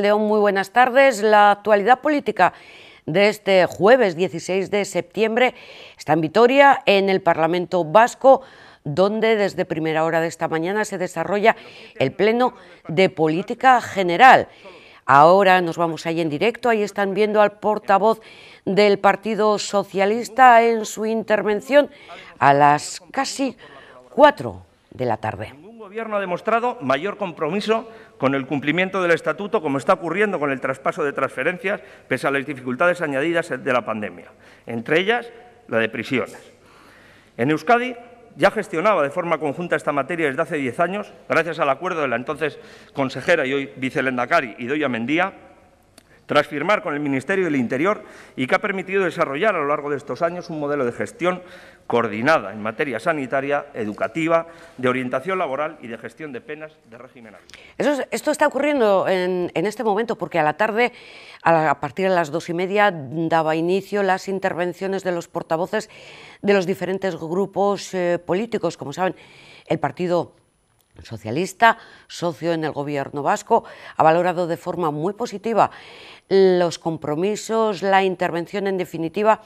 León, muy buenas tardes. La actualidad política de este jueves 16 de septiembre está en Vitoria, en el Parlamento Vasco, donde desde primera hora de esta mañana se desarrolla el Pleno de Política General. Ahora nos vamos ahí en directo, ahí están viendo al portavoz del Partido Socialista en su intervención a las casi cuatro de la tarde. Gobierno ha demostrado mayor compromiso con el cumplimiento del Estatuto, como está ocurriendo con el traspaso de transferencias, pese a las dificultades añadidas de la pandemia, entre ellas la de prisiones. En Euskadi ya gestionaba de forma conjunta esta materia desde hace diez años, gracias al acuerdo de la entonces consejera y hoy vicelendacari Idoia Mendía, tras firmar con el Ministerio del Interior y que ha permitido desarrollar a lo largo de estos años un modelo de gestión coordinada en materia sanitaria, educativa, de orientación laboral y de gestión de penas de régimen esto está ocurriendo en, este momento porque a la tarde, a, partir de las dos y media, daba inicio las intervenciones de los portavoces de los diferentes grupos eh, políticos, como saben, el Partido socialista, socio en el gobierno vasco, ha valorado de forma muy positiva los compromisos, la intervención en definitiva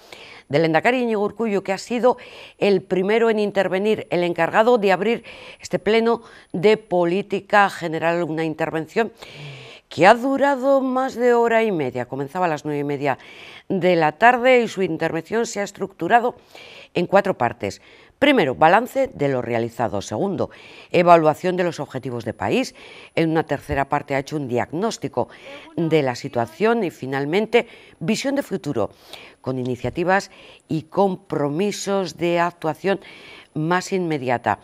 del Endacari Íñigo que ha sido el primero en intervenir, el encargado de abrir este pleno de política general, una intervención que ha durado más de hora y media. Comenzaba a las nueve y media de la tarde y su intervención se ha estructurado en cuatro partes. Primero, balance de lo realizado. Segundo, evaluación de los objetivos de país. En una tercera parte ha hecho un diagnóstico de la situación y finalmente visión de futuro con iniciativas y compromisos de actuación más inmediata.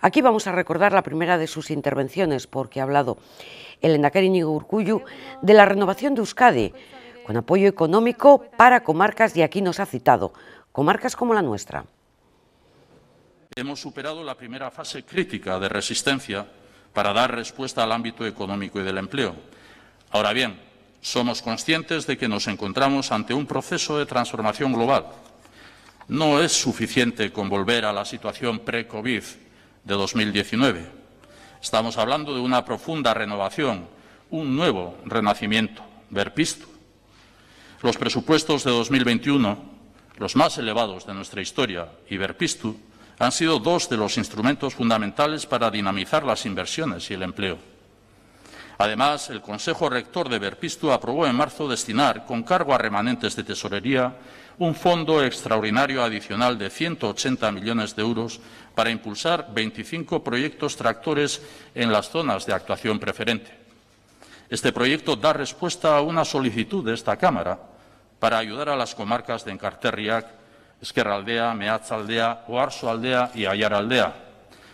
Aquí vamos a recordar la primera de sus intervenciones porque ha hablado el Endacari urkullu de la renovación de Euskadi con apoyo económico para comarcas y aquí nos ha citado comarcas como la nuestra hemos superado la primera fase crítica de resistencia para dar respuesta al ámbito económico y del empleo. Ahora bien, somos conscientes de que nos encontramos ante un proceso de transformación global. No es suficiente con volver a la situación pre-COVID de 2019. Estamos hablando de una profunda renovación, un nuevo renacimiento, verpisto. Los presupuestos de 2021, los más elevados de nuestra historia y verpistu, han sido dos de los instrumentos fundamentales para dinamizar las inversiones y el empleo. Además, el Consejo Rector de Berpistu aprobó en marzo destinar, con cargo a remanentes de tesorería, un fondo extraordinario adicional de 180 millones de euros para impulsar 25 proyectos tractores en las zonas de actuación preferente. Este proyecto da respuesta a una solicitud de esta Cámara para ayudar a las comarcas de Encarterriac, Aldea, Aldea, Meatzaldea, Aldea y Aldea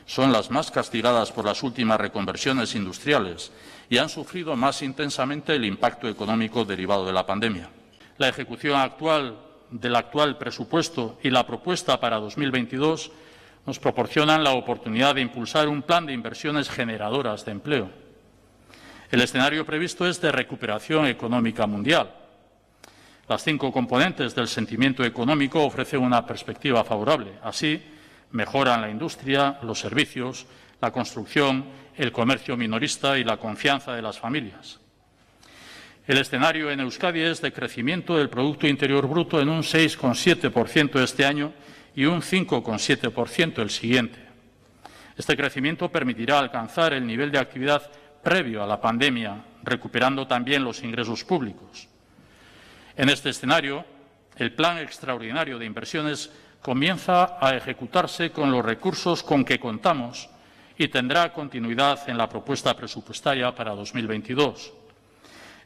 Son las más castigadas por las últimas reconversiones industriales y han sufrido más intensamente el impacto económico derivado de la pandemia. La ejecución actual del actual presupuesto y la propuesta para 2022 nos proporcionan la oportunidad de impulsar un plan de inversiones generadoras de empleo. El escenario previsto es de recuperación económica mundial, las cinco componentes del sentimiento económico ofrecen una perspectiva favorable. Así, mejoran la industria, los servicios, la construcción, el comercio minorista y la confianza de las familias. El escenario en Euskadi es de crecimiento del Producto Interior Bruto en un 6,7% este año y un 5,7% el siguiente. Este crecimiento permitirá alcanzar el nivel de actividad previo a la pandemia, recuperando también los ingresos públicos. En este escenario, el Plan Extraordinario de Inversiones comienza a ejecutarse con los recursos con que contamos y tendrá continuidad en la propuesta presupuestaria para 2022.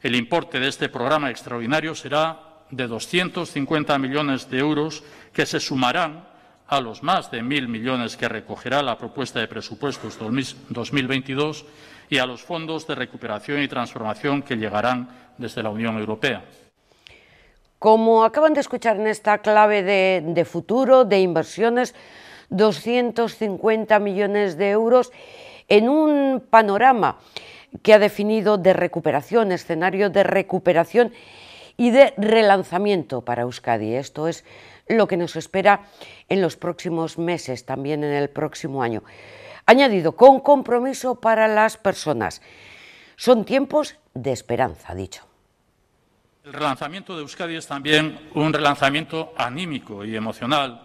El importe de este programa extraordinario será de 250 millones de euros que se sumarán a los más de 1.000 millones que recogerá la propuesta de presupuestos 2022 y a los fondos de recuperación y transformación que llegarán desde la Unión Europea. Como acaban de escuchar en esta clave de, futuro, de inversiones, 250 millones de euros en un panorama que ha definido de recuperación, escenario de recuperación y de relanzamiento para Euskadi. Esto es lo que nos espera en los próximos meses, también en el próximo año. Añadido, con compromiso para las personas. Son tiempos de esperanza, dicho. El relanzamiento de Euskadi es también un relanzamiento anímico y emocional,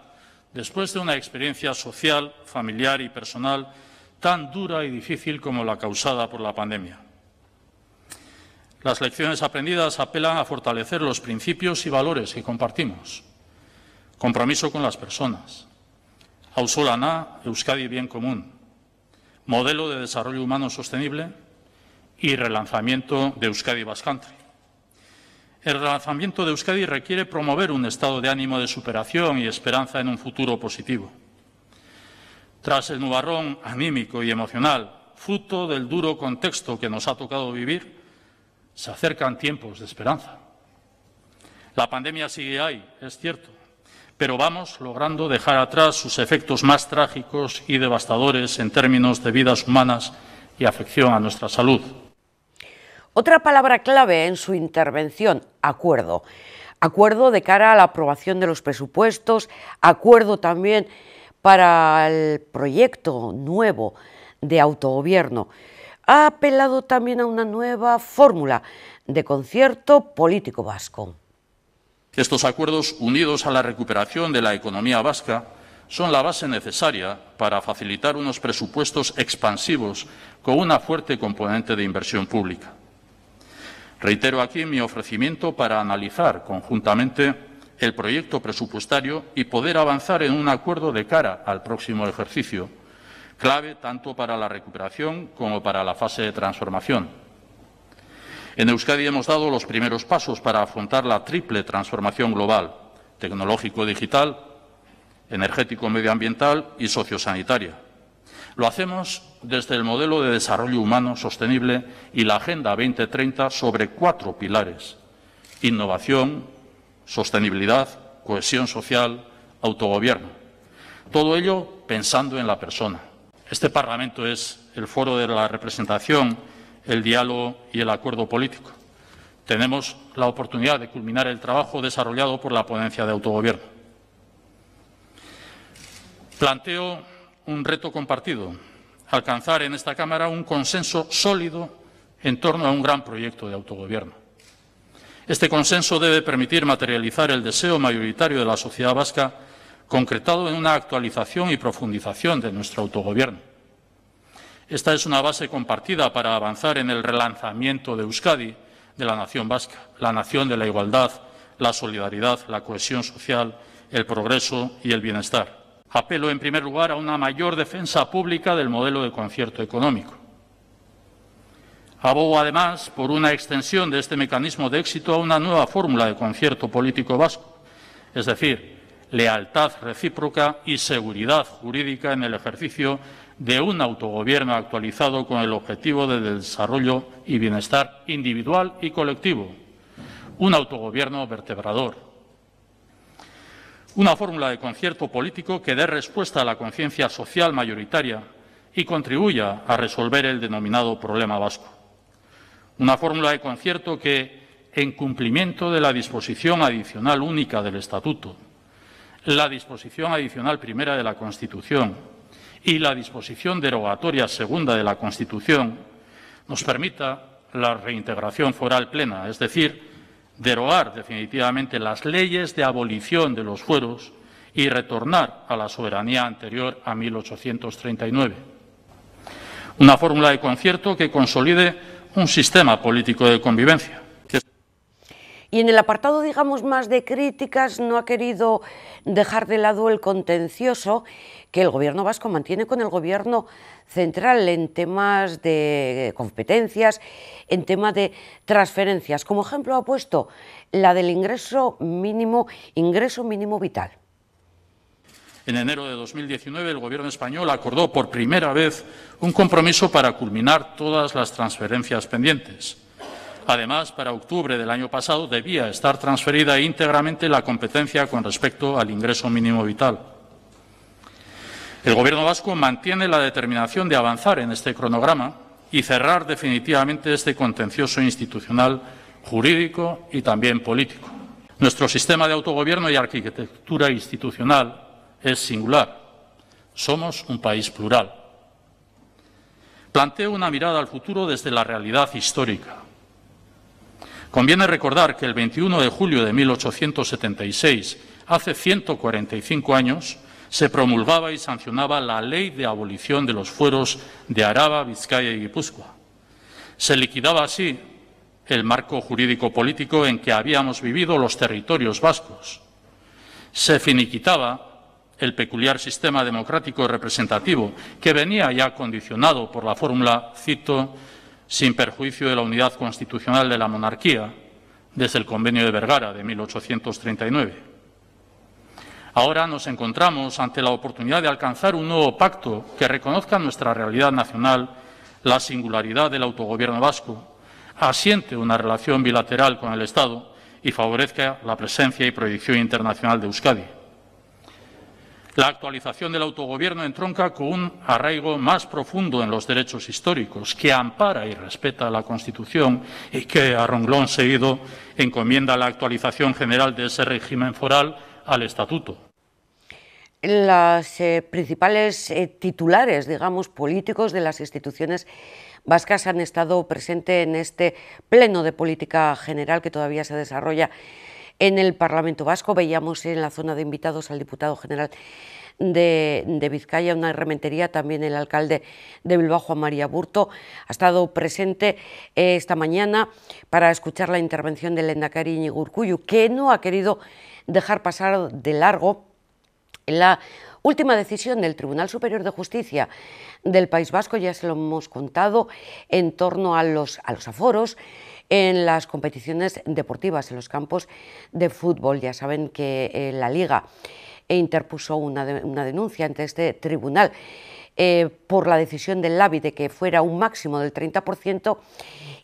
después de una experiencia social, familiar y personal tan dura y difícil como la causada por la pandemia. Las lecciones aprendidas apelan a fortalecer los principios y valores que compartimos. Compromiso con las personas. Ausolana, Euskadi bien común. Modelo de desarrollo humano sostenible y relanzamiento de Euskadi Bascantri. El relanzamiento de Euskadi requiere promover un estado de ánimo de superación y esperanza en un futuro positivo. Tras el nubarrón anímico y emocional, fruto del duro contexto que nos ha tocado vivir, se acercan tiempos de esperanza. La pandemia sigue ahí, es cierto, pero vamos logrando dejar atrás sus efectos más trágicos y devastadores en términos de vidas humanas y afección a nuestra salud. Otra palabra clave en su intervención, acuerdo. Acuerdo de cara a la aprobación de los presupuestos, acuerdo también para el proyecto nuevo de autogobierno. Ha apelado también a una nueva fórmula de concierto político vasco. Estos acuerdos, unidos a la recuperación de la economía vasca, son la base necesaria para facilitar unos presupuestos expansivos con una fuerte componente de inversión pública. Reitero aquí mi ofrecimiento para analizar conjuntamente el proyecto presupuestario y poder avanzar en un acuerdo de cara al próximo ejercicio, clave tanto para la recuperación como para la fase de transformación. En Euskadi hemos dado los primeros pasos para afrontar la triple transformación global, tecnológico-digital, energético-medioambiental y sociosanitaria. Lo hacemos desde el modelo de desarrollo humano sostenible y la Agenda 2030 sobre cuatro pilares. Innovación, sostenibilidad, cohesión social, autogobierno. Todo ello pensando en la persona. Este Parlamento es el foro de la representación, el diálogo y el acuerdo político. Tenemos la oportunidad de culminar el trabajo desarrollado por la ponencia de autogobierno. Planteo un reto compartido, alcanzar en esta Cámara un consenso sólido en torno a un gran proyecto de autogobierno. Este consenso debe permitir materializar el deseo mayoritario de la sociedad vasca, concretado en una actualización y profundización de nuestro autogobierno. Esta es una base compartida para avanzar en el relanzamiento de Euskadi, de la nación vasca, la nación de la igualdad, la solidaridad, la cohesión social, el progreso y el bienestar. Apelo, en primer lugar, a una mayor defensa pública del modelo de concierto económico. Abogo, además, por una extensión de este mecanismo de éxito a una nueva fórmula de concierto político vasco, es decir, lealtad recíproca y seguridad jurídica en el ejercicio de un autogobierno actualizado con el objetivo de desarrollo y bienestar individual y colectivo, un autogobierno vertebrador una fórmula de concierto político que dé respuesta a la conciencia social mayoritaria y contribuya a resolver el denominado problema vasco. Una fórmula de concierto que, en cumplimiento de la disposición adicional única del Estatuto, la disposición adicional primera de la Constitución y la disposición derogatoria segunda de la Constitución, nos permita la reintegración foral plena, es decir, derogar definitivamente las leyes de abolición de los fueros y retornar a la soberanía anterior a 1839. Una fórmula de concierto que consolide un sistema político de convivencia. Y en el apartado, digamos, más de críticas, no ha querido dejar de lado el contencioso que el gobierno vasco mantiene con el gobierno central en temas de competencias, en temas de transferencias. Como ejemplo ha puesto la del ingreso mínimo, ingreso mínimo vital. En enero de 2019, el Gobierno español acordó por primera vez un compromiso para culminar todas las transferencias pendientes. Además, para octubre del año pasado debía estar transferida íntegramente la competencia con respecto al ingreso mínimo vital. El Gobierno vasco mantiene la determinación de avanzar en este cronograma y cerrar definitivamente este contencioso institucional, jurídico y también político. Nuestro sistema de autogobierno y arquitectura institucional es singular. Somos un país plural. Planteo una mirada al futuro desde la realidad histórica. Conviene recordar que el 21 de julio de 1876, hace 145 años, se promulgaba y sancionaba la ley de abolición de los fueros de Araba, Vizcaya y Guipúzcoa. Se liquidaba así el marco jurídico político en que habíamos vivido los territorios vascos. Se finiquitaba el peculiar sistema democrático representativo que venía ya condicionado por la fórmula, cito, sin perjuicio de la unidad constitucional de la monarquía, desde el Convenio de Vergara de 1839. Ahora nos encontramos ante la oportunidad de alcanzar un nuevo pacto que reconozca nuestra realidad nacional, la singularidad del autogobierno vasco, asiente una relación bilateral con el Estado y favorezca la presencia y proyección internacional de Euskadi. La actualización del autogobierno entronca con un arraigo más profundo en los derechos históricos, que ampara y respeta la Constitución y que, a ronglón seguido, encomienda la actualización general de ese régimen foral al estatuto. Las eh, principales eh, titulares, digamos, políticos de las instituciones vascas han estado presentes en este pleno de política general que todavía se desarrolla en el Parlamento Vasco. Veíamos en la zona de invitados al diputado general de, Vizcaya, una herramientería también el alcalde de Bilbao, Juan María Burto, ha estado presente eh, esta mañana para escuchar la intervención de Lena Cariñi que no ha querido dejar pasar de largo la última decisión del Tribunal Superior de Justicia del País Vasco, ya se lo hemos contado, en torno a los, aforos en las competiciones deportivas, en los campos de fútbol. Ya saben que eh, la Liga e interpuso una, denuncia ante este tribunal eh, por la decisión del LABI de que fuera un máximo del 30%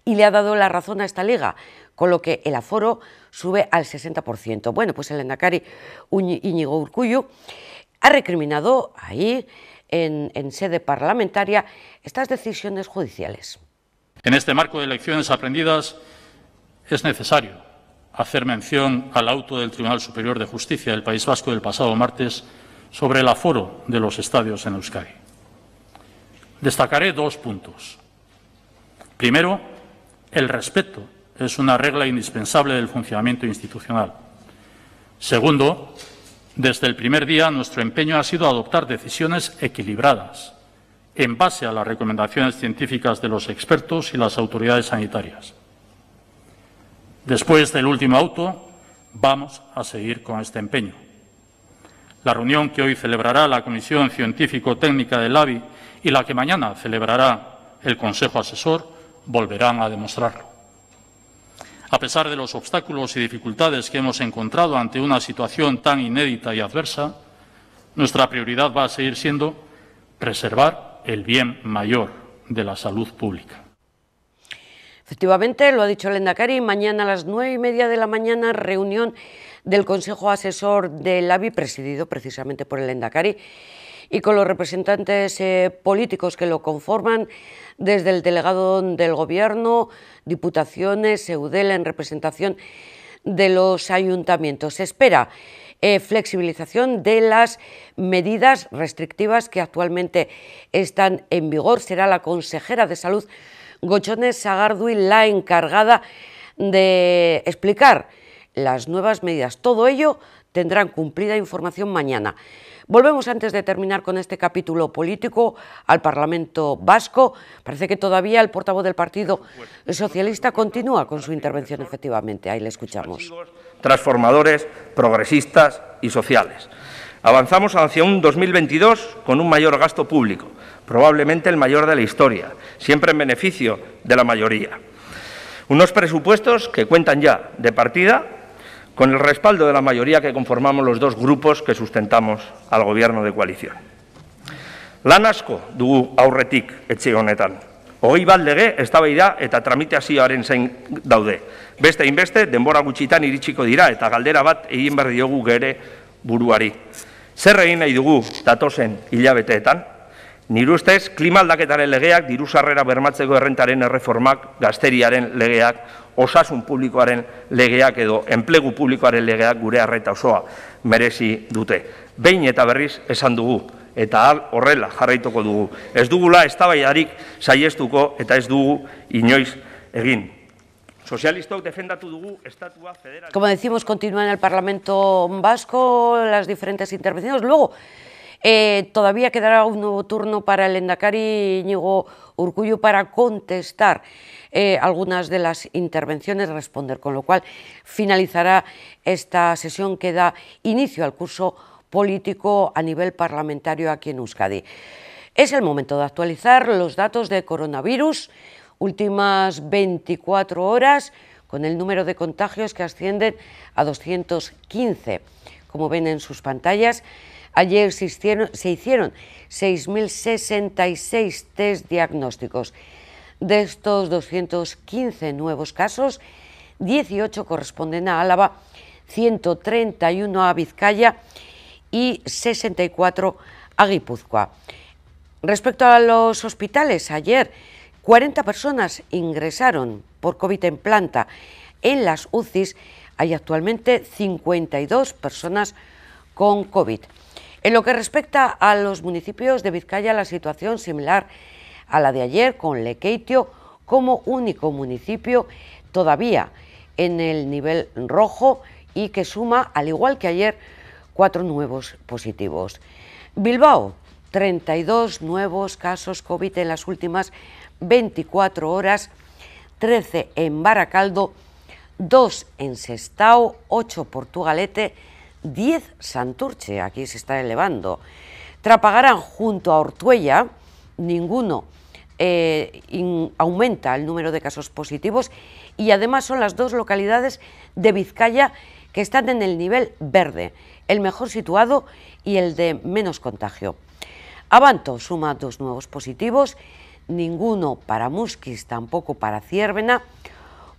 y le ha dado la razón a esta liga, con lo que el aforo sube al 60%. Bueno, pues el enacari Íñigo Urcuyu ha recriminado ahí, en, en sede parlamentaria, estas decisiones judiciales. En este marco de lecciones aprendidas es necesario hacer mención al auto del Tribunal Superior de Justicia del País Vasco del pasado martes sobre el aforo de los estadios en Euskadi. Destacaré dos puntos. Primero, el respeto es una regla indispensable del funcionamiento institucional. Segundo, desde el primer día nuestro empeño ha sido adoptar decisiones equilibradas en base a las recomendaciones científicas de los expertos y las autoridades sanitarias. Después del último auto, vamos a seguir con este empeño. La reunión que hoy celebrará la Comisión Científico-Técnica del AVI y la que mañana celebrará el Consejo Asesor volverán a demostrarlo. A pesar de los obstáculos y dificultades que hemos encontrado ante una situación tan inédita y adversa, nuestra prioridad va a seguir siendo preservar el bien mayor de la salud pública. Efectivamente, lo ha dicho el Endacari, mañana a las nueve y media de la mañana, reunión del Consejo Asesor del AVI, presidido precisamente por el Endacari, y con los representantes eh, políticos que lo conforman, desde el delegado del Gobierno, diputaciones, EUDEL, en representación de los ayuntamientos. Se espera eh, flexibilización de las medidas restrictivas que actualmente están en vigor. Será la consejera de Salud Gochones Sagarduy la encargada de explicar las nuevas medidas. Todo ello tendrán cumplida información mañana. Volvemos antes de terminar con este capítulo político al Parlamento Vasco. Parece que todavía el portavoz del Partido Socialista continúa con su intervención efectivamente. Ahí le escuchamos. Transformadores, progresistas y sociales. Avanzamos hacia un 2022 con un mayor gasto público, probablemente el mayor de la historia, siempre en beneficio de la mayoría. Unos presupuestos que cuentan ya de partida con el respaldo de la mayoría que conformamos los dos grupos que sustentamos al Gobierno de coalición. La asko dugu aurretik etxe honetan. Hogei bat eztabaida eta tramitazioaren zain daude. Beste inbeste denbora gutxitan iritsiko dira eta galdera bat egin behar diogu gere buruari. Zer egin nahi dugu datozen hilabeteetan? Nire ustez, klimaldaketaren legeak, diru bermatzeko errentaren erreformak, gazteriaren legeak, osasun publikoaren legeak edo enplegu publikoaren legeak gure arreta osoa merezi dute. Behin eta berriz esan dugu, eta horrela jarraituko dugu. Ez dugula eztabaiarik saiestuko eta ez dugu inoiz egin. Como decimos, continúan en el Parlamento Vasco las diferentes intervenciones. Luego, eh, todavía quedará un nuevo turno para el Endacari Íñigo Urcullo para contestar eh, algunas de las intervenciones, responder, con lo cual finalizará esta sesión que da inicio al curso político a nivel parlamentario aquí en Euskadi. Es el momento de actualizar los datos de coronavirus últimas 24 horas, con el número de contagios que ascienden a 215. Como ven en sus pantallas, ayer se hicieron 6.066 test diagnósticos. De estos 215 nuevos casos, 18 corresponden a Álava, 131 a Vizcaya y 64 a Guipúzcoa. Respecto a los hospitales, ayer 40 personas ingresaron por COVID en planta. En las UCIs hay actualmente 52 personas con COVID. En lo que respecta a los municipios de Vizcaya, la situación similar a la de ayer con Lequeitio como único municipio todavía en el nivel rojo y que suma, al igual que ayer, cuatro nuevos positivos. Bilbao, 32 nuevos casos COVID en las últimas 24 horas, 13 en Baracaldo, 2 en Sestao, 8 Portugalete, 10 Santurce, aquí se está elevando. Trapagarán junto a Ortuella, ninguno eh, aumenta el número de casos positivos y además son las dos localidades de Vizcaya que están en el nivel verde, el mejor situado y el de menos contagio. Avanto suma dos nuevos positivos ninguno para Musquis, tampoco para Ciervena,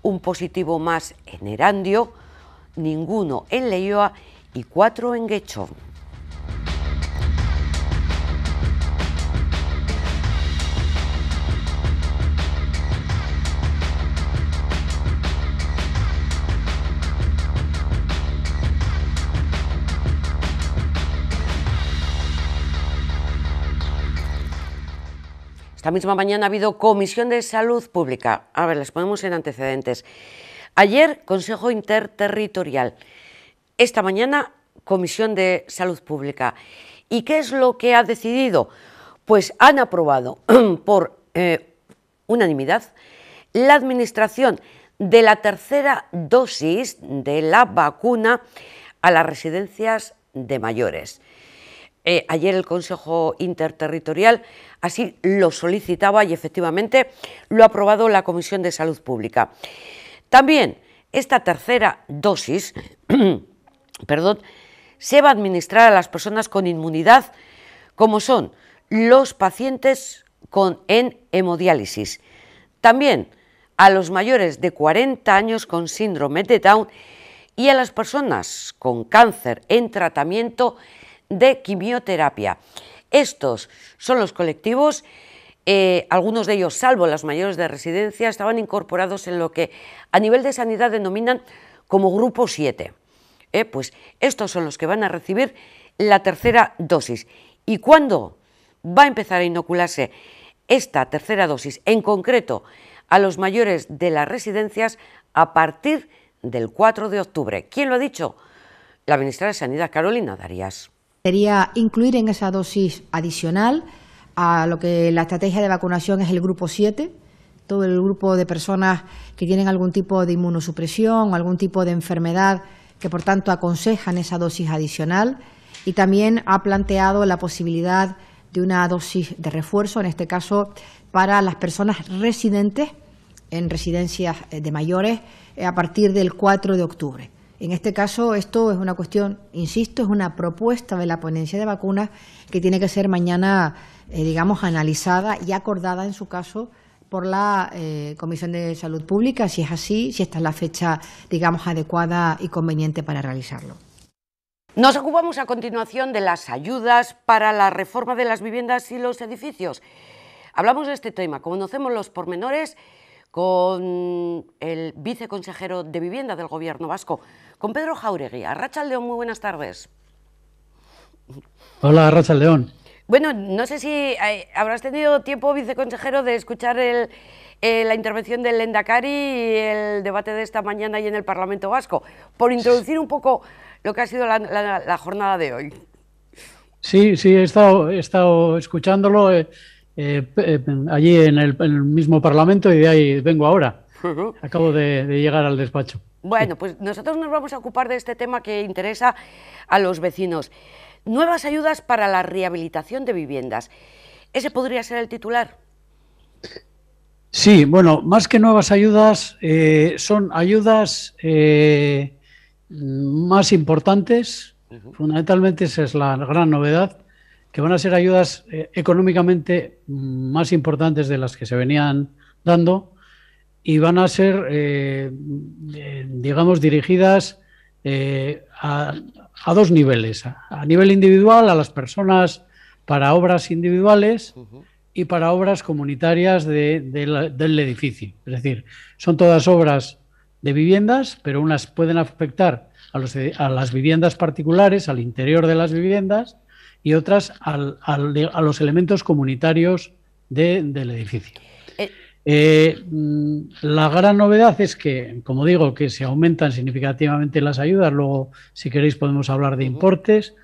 un positivo más en Erandio, ninguno en Leioa y cuatro en Guechón. Esta misma mañana ha habido Comisión de Salud Pública. A ver, les ponemos en antecedentes. Ayer, Consejo Interterritorial. Esta mañana, Comisión de Salud Pública. ¿Y qué es lo que ha decidido? Pues han aprobado por eh, unanimidad la administración de la tercera dosis de la vacuna a las residencias de mayores. Eh, ayer el Consejo Interterritorial así lo solicitaba y efectivamente lo ha aprobado la Comisión de Salud Pública. También esta tercera dosis perdón, se va a administrar a las personas con inmunidad como son los pacientes con, en hemodiálisis. También a los mayores de 40 años con síndrome de Down y a las personas con cáncer en tratamiento de quimioterapia. Estos son los colectivos, eh, algunos de ellos, salvo los mayores de residencia, estaban incorporados en lo que a nivel de sanidad denominan como grupo 7. Eh, pues estos son los que van a recibir la tercera dosis. ¿Y cuándo va a empezar a inocularse esta tercera dosis? En concreto, a los mayores de las residencias a partir del 4 de octubre. ¿Quién lo ha dicho? La ministra de Sanidad, Carolina Darias sería incluir en esa dosis adicional a lo que la estrategia de vacunación es el grupo 7, todo el grupo de personas que tienen algún tipo de inmunosupresión o algún tipo de enfermedad que por tanto aconsejan esa dosis adicional y también ha planteado la posibilidad de una dosis de refuerzo, en este caso para las personas residentes en residencias eh, de mayores eh, a partir del 4 de octubre. En este caso, esto es una cuestión, insisto, es una propuesta de la ponencia de vacunas que tiene que ser mañana, eh, digamos, analizada y acordada, en su caso, por la eh, Comisión de Salud Pública, si es así, si esta es la fecha, digamos, adecuada y conveniente para realizarlo. Nos ocupamos a continuación de las ayudas para la reforma de las viviendas y los edificios. Hablamos de este tema, conocemos los pormenores con el viceconsejero de Vivienda del Gobierno Vasco, con Pedro Jauregui. Arracha León, muy buenas tardes. Hola, Arracha León. Bueno, no sé si eh, habrás tenido tiempo, viceconsejero, de escuchar eh, la intervención del Lendakari y el debate de esta mañana y en el Parlamento Vasco, por introducir un poco lo que ha sido la, jornada de hoy. Sí, sí, he estado, he estado escuchándolo eh, allí en el, mismo Parlamento y de ahí vengo ahora. Acabo de llegar al despacho. Bueno, pues nosotros nos vamos a ocupar de este tema que interesa a los vecinos. Nuevas ayudas para la rehabilitación de viviendas. ¿Ese podría ser el titular? Sí, bueno, más que nuevas ayudas, eh, son ayudas eh, más importantes. Fundamentalmente esa es la gran novedad, que van a ser ayudas eh, económicamente mm, más importantes de las que se venían dando y van a ser, eh, eh, digamos, dirigidas eh, a, dos niveles. A, nivel individual, a las personas para obras individuales y para obras comunitarias del edificio. Es decir, son todas obras de viviendas, pero unas pueden afectar a, a las viviendas particulares, al interior de las viviendas, y otras a los elementos comunitarios del edificio. Eh, mm, la gran novedad es que, como digo, que se aumentan significativamente las ayudas, luego si queréis podemos hablar de importes,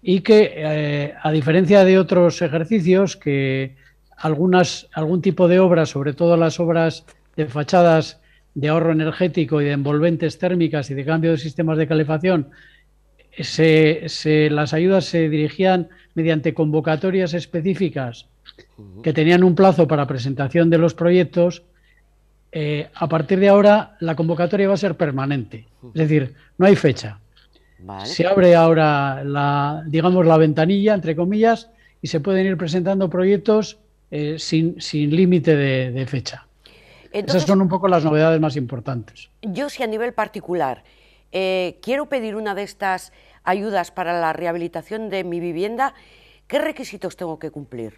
y que eh, a diferencia de otros ejercicios, que algunas, algún tipo de obras, sobre todo las obras de fachadas de ahorro energético y de envolventes térmicas y de cambio de sistemas de calefacción, se, las ayudas se dirigían mediante convocatorias específicas que tenían un plazo para presentación de los proyectos, eh, a partir de ahora la convocatoria va a ser permanente. Es decir, no hay fecha. Se abre ahora la, digamos, la ventanilla, entre comillas, y se pueden ir presentando proyectos eh, sin, límite de, fecha. Entonces, Esas son un poco las novedades más importantes. Yo si a nivel particular eh, quiero pedir una de estas ayudas para la rehabilitación de mi vivienda, ¿qué requisitos tengo que cumplir?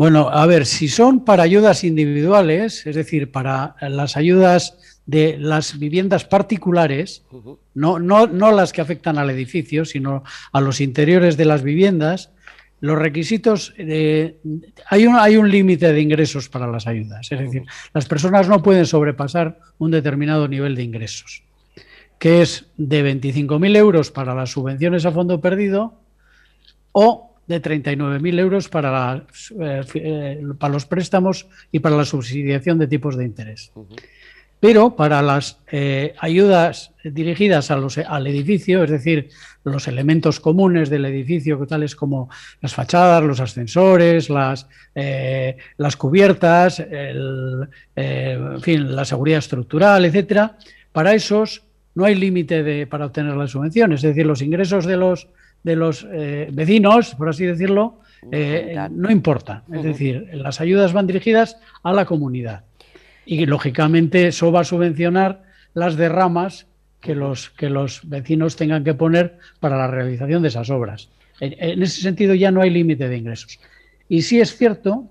Bueno, a ver, si son para ayudas individuales, es decir, para las ayudas de las viviendas particulares, no, no, las que afectan al edificio, sino a los interiores de las viviendas, los requisitos, eh, hay un, hay un límite de ingresos para las ayudas, es decir, las personas no pueden sobrepasar un determinado nivel de ingresos, que es de 25.000 euros para las subvenciones a fondo perdido o de 39.000 euros eh, eh, para, los préstamos y para la subsidiación de tipos de interés. Pero para las eh, ayudas dirigidas a los, al edificio, es decir, los elementos comunes del edificio, tales como las fachadas, los ascensores, las, las cubiertas, fin, la seguridad estructural, etcétera, para esos no hay límite para obtener la subvención. Es decir, los ingresos de los de los eh, vecinos, por así decirlo, eh, eh, no importa. Es decir, las ayudas van dirigidas a la comunidad. Y lógicamente eso va a subvencionar las derramas que los, que los vecinos tengan que poner para la realización de esas obras. En, ese sentido ya no hay límite de ingresos. Y sí es cierto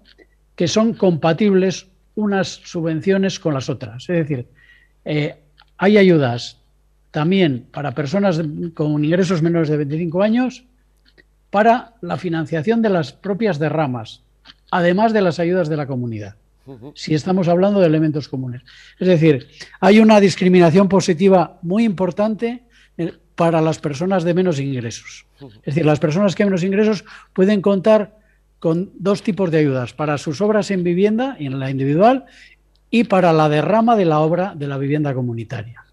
que son compatibles unas subvenciones con las otras. Es decir, hay ayudas también para personas con ingresos menores de 25 años, para la financiación de las propias derramas, además de las ayudas de la comunidad, si estamos hablando de elementos comunes. Es decir, hay una discriminación positiva muy importante eh, para las personas de menos ingresos. Es decir, las personas que menos ingresos pueden contar con dos tipos de ayudas, para sus obras en vivienda, y en la individual, y para la derrama de la obra de la vivienda comunitaria.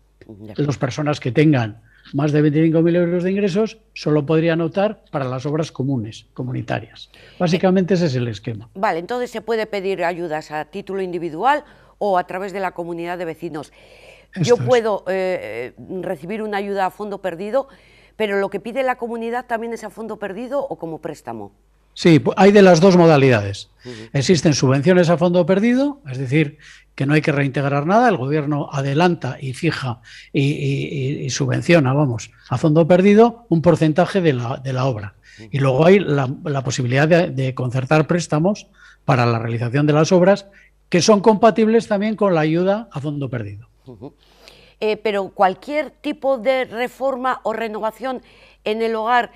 Las personas que tengan más de 25.000 euros de ingresos solo podrían optar para las obras comunes, comunitarias. Básicamente ese es el esquema. Vale, entonces se puede pedir ayudas a título individual o a través de la comunidad de vecinos. Yo puedo eh, eh, recibir una ayuda a fondo perdido, pero lo que pide la comunidad también es a fondo perdido o como préstamo. Sí, hay de las dos modalidades. Existen subvenciones a fondo perdido, es decir, que no hay que reintegrar nada, el gobierno adelanta y fija y, subvenciona, vamos, a fondo perdido, un porcentaje de la, obra. Y luego hay la, posibilidad de, concertar préstamos para la realización de las obras que son compatibles también con la ayuda a fondo perdido. Eh, pero cualquier tipo de reforma o renovación en el hogar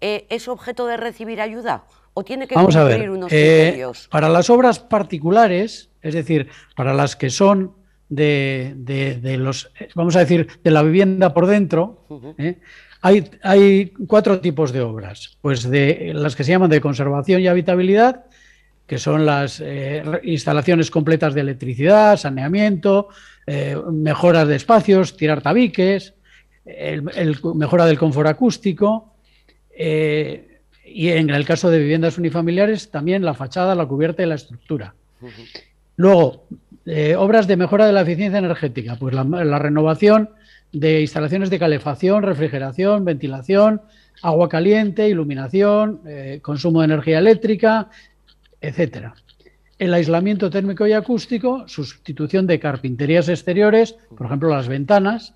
eh, es objeto de recibir ayuda o tiene que Vamos unos eh, Para las obras particulares, es decir, para las que son de, los, vamos a decir, de la vivienda por dentro, ¿eh? hay, hay cuatro tipos de obras, pues de las que se llaman de conservación y habitabilidad, que son las eh, instalaciones completas de electricidad, saneamiento, eh, mejoras de espacios, tirar tabiques, mejora del confort acústico. y en el caso de viviendas unifamiliares, también la fachada, la cubierta y la estructura. Luego, eh, obras de mejora de la eficiencia energética, pues la, renovación de instalaciones de calefacción, refrigeración, ventilación, agua caliente, iluminación, eh, consumo de energía eléctrica, etcétera. El aislamiento térmico y acústico, sustitución de carpinterías exteriores, por ejemplo las ventanas,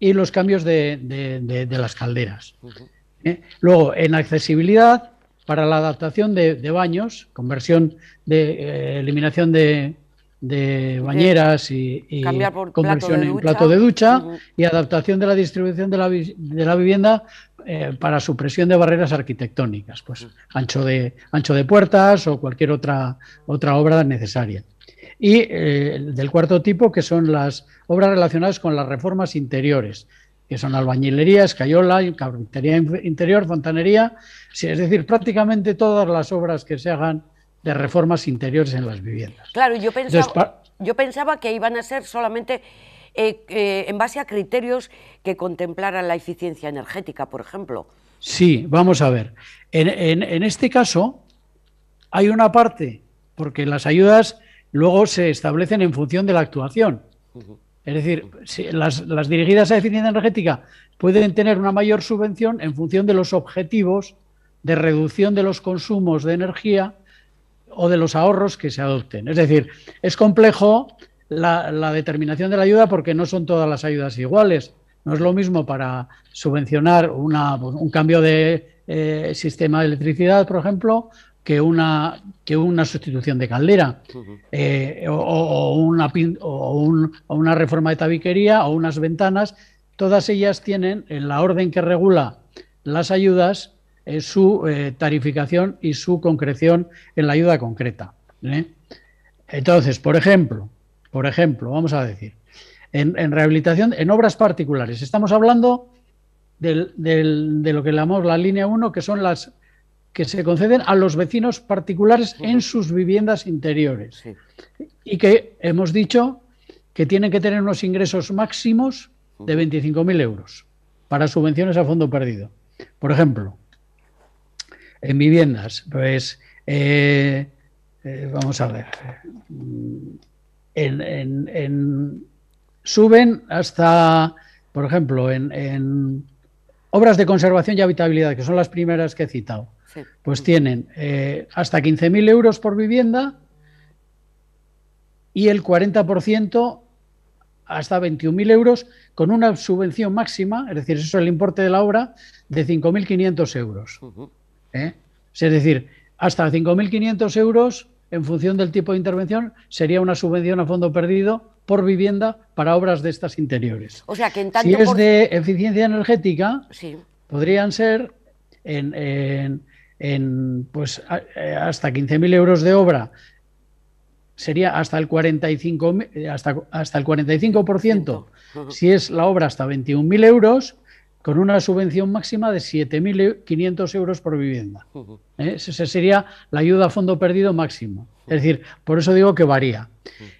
y los cambios de, las calderas. Eh, luego, en accesibilidad, para la adaptación de, baños, conversión de eh, eliminación de, bañeras y, por conversión en plato de ducha y adaptación de la distribución de la, vivienda eh, para supresión de barreras arquitectónicas, pues ancho de, ancho de puertas o cualquier otra, otra obra necesaria. Y eh, del cuarto tipo, que son las obras relacionadas con las reformas interiores, que son albañilería, escayola, carpintería interior, fontanería, es decir, prácticamente todas las obras que se hagan de reformas interiores en las viviendas. Claro, yo pensaba, yo pensaba que iban a ser solamente eh, eh, en base a criterios que contemplaran la eficiencia energética, por ejemplo. Sí, vamos a ver. En, este caso hay una parte, porque las ayudas luego se establecen en función de la actuación. Es decir, las, dirigidas a eficiencia energética pueden tener una mayor subvención en función de los objetivos de reducción de los consumos de energía o de los ahorros que se adopten. Es decir, es complejo la, determinación de la ayuda porque no son todas las ayudas iguales. No es lo mismo para subvencionar un cambio de eh, sistema de electricidad, por ejemplo, que una, que una sustitución de caldera, eh, o, una, o, una, reforma de tabiquería, o unas ventanas, todas ellas tienen en la orden que regula las ayudas eh, su eh, tarificación y su concreción en la ayuda concreta. Entonces, por ejemplo, por ejemplo, vamos a decir, en, rehabilitación, en obras particulares, estamos hablando de lo que llamamos la línea 1, que son las que se conceden a los vecinos particulares en sus viviendas interiores. Y que hemos dicho que tienen que tener unos ingresos máximos de 25.000 euros para subvenciones a fondo perdido. Por ejemplo, en viviendas, pues eh, eh, vamos a ver, mm, en, suben hasta, por ejemplo, en obras de conservación y habitabilidad, que son las primeras que he citado pues tienen eh, hasta hasta 15.000 euros por vivienda y el 40% hasta 21.000 euros con una subvención máxima, es decir, eso es el importe de la obra, de 5.500 euros. euros. ¿Eh? Es decir, hasta 5.500 euros, en función del tipo de intervención, sería una subvención a fondo perdido por vivienda para obras de estas interiores. O sea, que en si es de eficiencia energética, podrían ser en en pues eh, hasta 15.000 euros de obra sería hasta el 45 eh, hasta, hasta el 45% si es la obra hasta 21.000 euros con una subvención máxima de 7.500 euros por vivienda. ¿Eh? Esa sería la ayuda a fondo perdido máximo. Es decir, por eso digo que varía.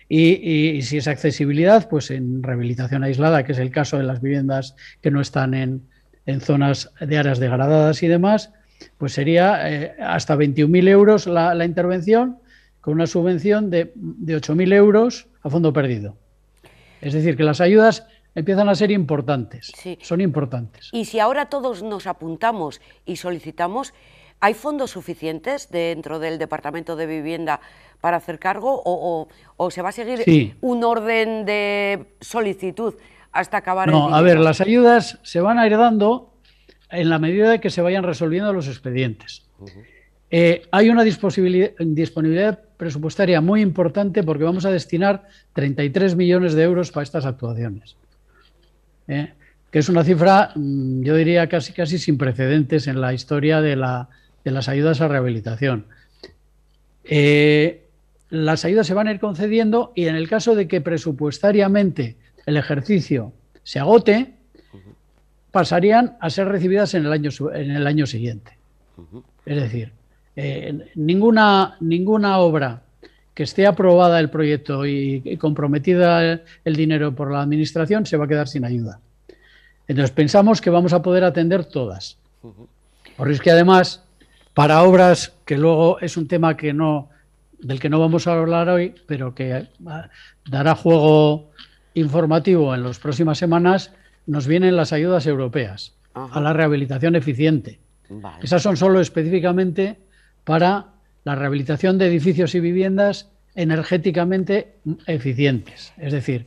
Y, si es accesibilidad, pues en rehabilitación aislada, que es el caso de las viviendas que no están en, en zonas de áreas degradadas y demás, pues sería eh, hasta hasta 21.000 euros la, intervención con una subvención de, de 8.000 euros a fondo perdido. Es decir, que las ayudas empiezan a ser importantes, sí. son importantes. Y si ahora todos nos apuntamos y solicitamos, ¿hay fondos suficientes dentro del Departamento de Vivienda para hacer cargo o, se va a seguir un orden de solicitud hasta acabar? No, a ver, las ayudas se van a ir dando en la medida de que se vayan resolviendo los expedientes. Eh, hay una disponibilidad, presupuestaria muy importante porque vamos a destinar 33 millones de euros para estas actuaciones, eh, que es una cifra, mm, yo diría, casi, casi sin precedentes en la historia de, las ayudas a rehabilitación. Eh, las ayudas se van a ir concediendo y en el caso de que presupuestariamente el ejercicio se agote, pasarían a ser recibidas en el año, en el año siguiente. Es decir, eh, ninguna, ninguna obra que esté aprobada el proyecto y, comprometida el, dinero por la Administración se va a quedar sin ayuda. Entonces pensamos que vamos a poder atender todas. Porque es que además, para obras, que luego es un tema que no, del que no vamos a hablar hoy, pero que ah, dará juego informativo en las próximas semanas, nos vienen las ayudas europeas a la rehabilitación eficiente. Esas son solo específicamente para la rehabilitación de edificios y viviendas energéticamente eficientes, es decir,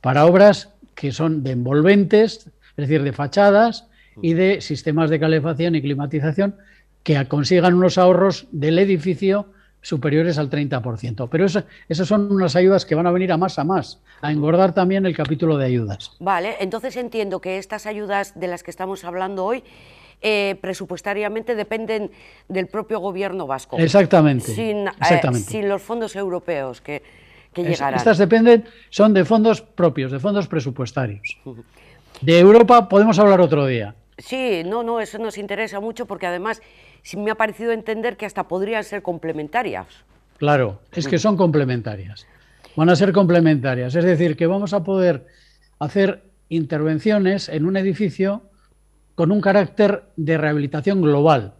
para obras que son de envolventes, es decir, de fachadas y de sistemas de calefacción y climatización que consigan unos ahorros del edificio superiores al 30%. Pero esas son unas ayudas que van a venir a más a más, a engordar también el capítulo de ayudas. Vale, entonces entiendo que estas ayudas de las que estamos hablando hoy eh, presupuestariamente dependen del propio gobierno vasco. Exactamente. Sin, eh, los fondos europeos que, llegarán. Estas dependen, son de fondos propios, de fondos presupuestarios. De Europa podemos hablar otro día. Sí, no, no, eso nos interesa mucho porque además ...si me ha parecido entender que hasta podrían ser complementarias. Claro, es que son complementarias. Van a ser complementarias. Es decir, que vamos a poder hacer intervenciones en un edificio con un carácter de rehabilitación global.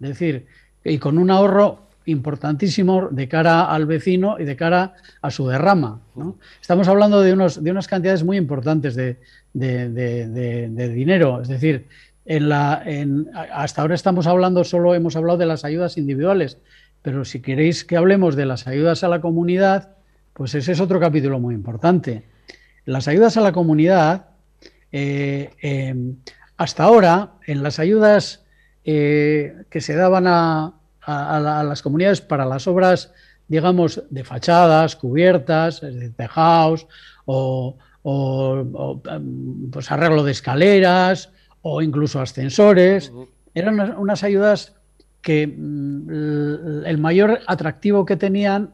Es decir, y con un ahorro importantísimo de cara al vecino y de cara a su derrama. Estamos hablando de, unas cantidades muy importantes de, de dinero, es decir, hasta ahora estamos hablando, solo hemos hablado de las ayudas individuales, pero si queréis que hablemos de las ayudas a la comunidad, pues ese es otro capítulo muy importante. Las ayudas a la comunidad, eh, em, hasta ahora, en las ayudas eh, que se daban a, las comunidades para las obras, digamos, de fachadas, cubiertas, de tejados, o, o em, pues arreglo de escaleras, o incluso ascensores. Eran unas ayudas que mm, el mayor atractivo que tenían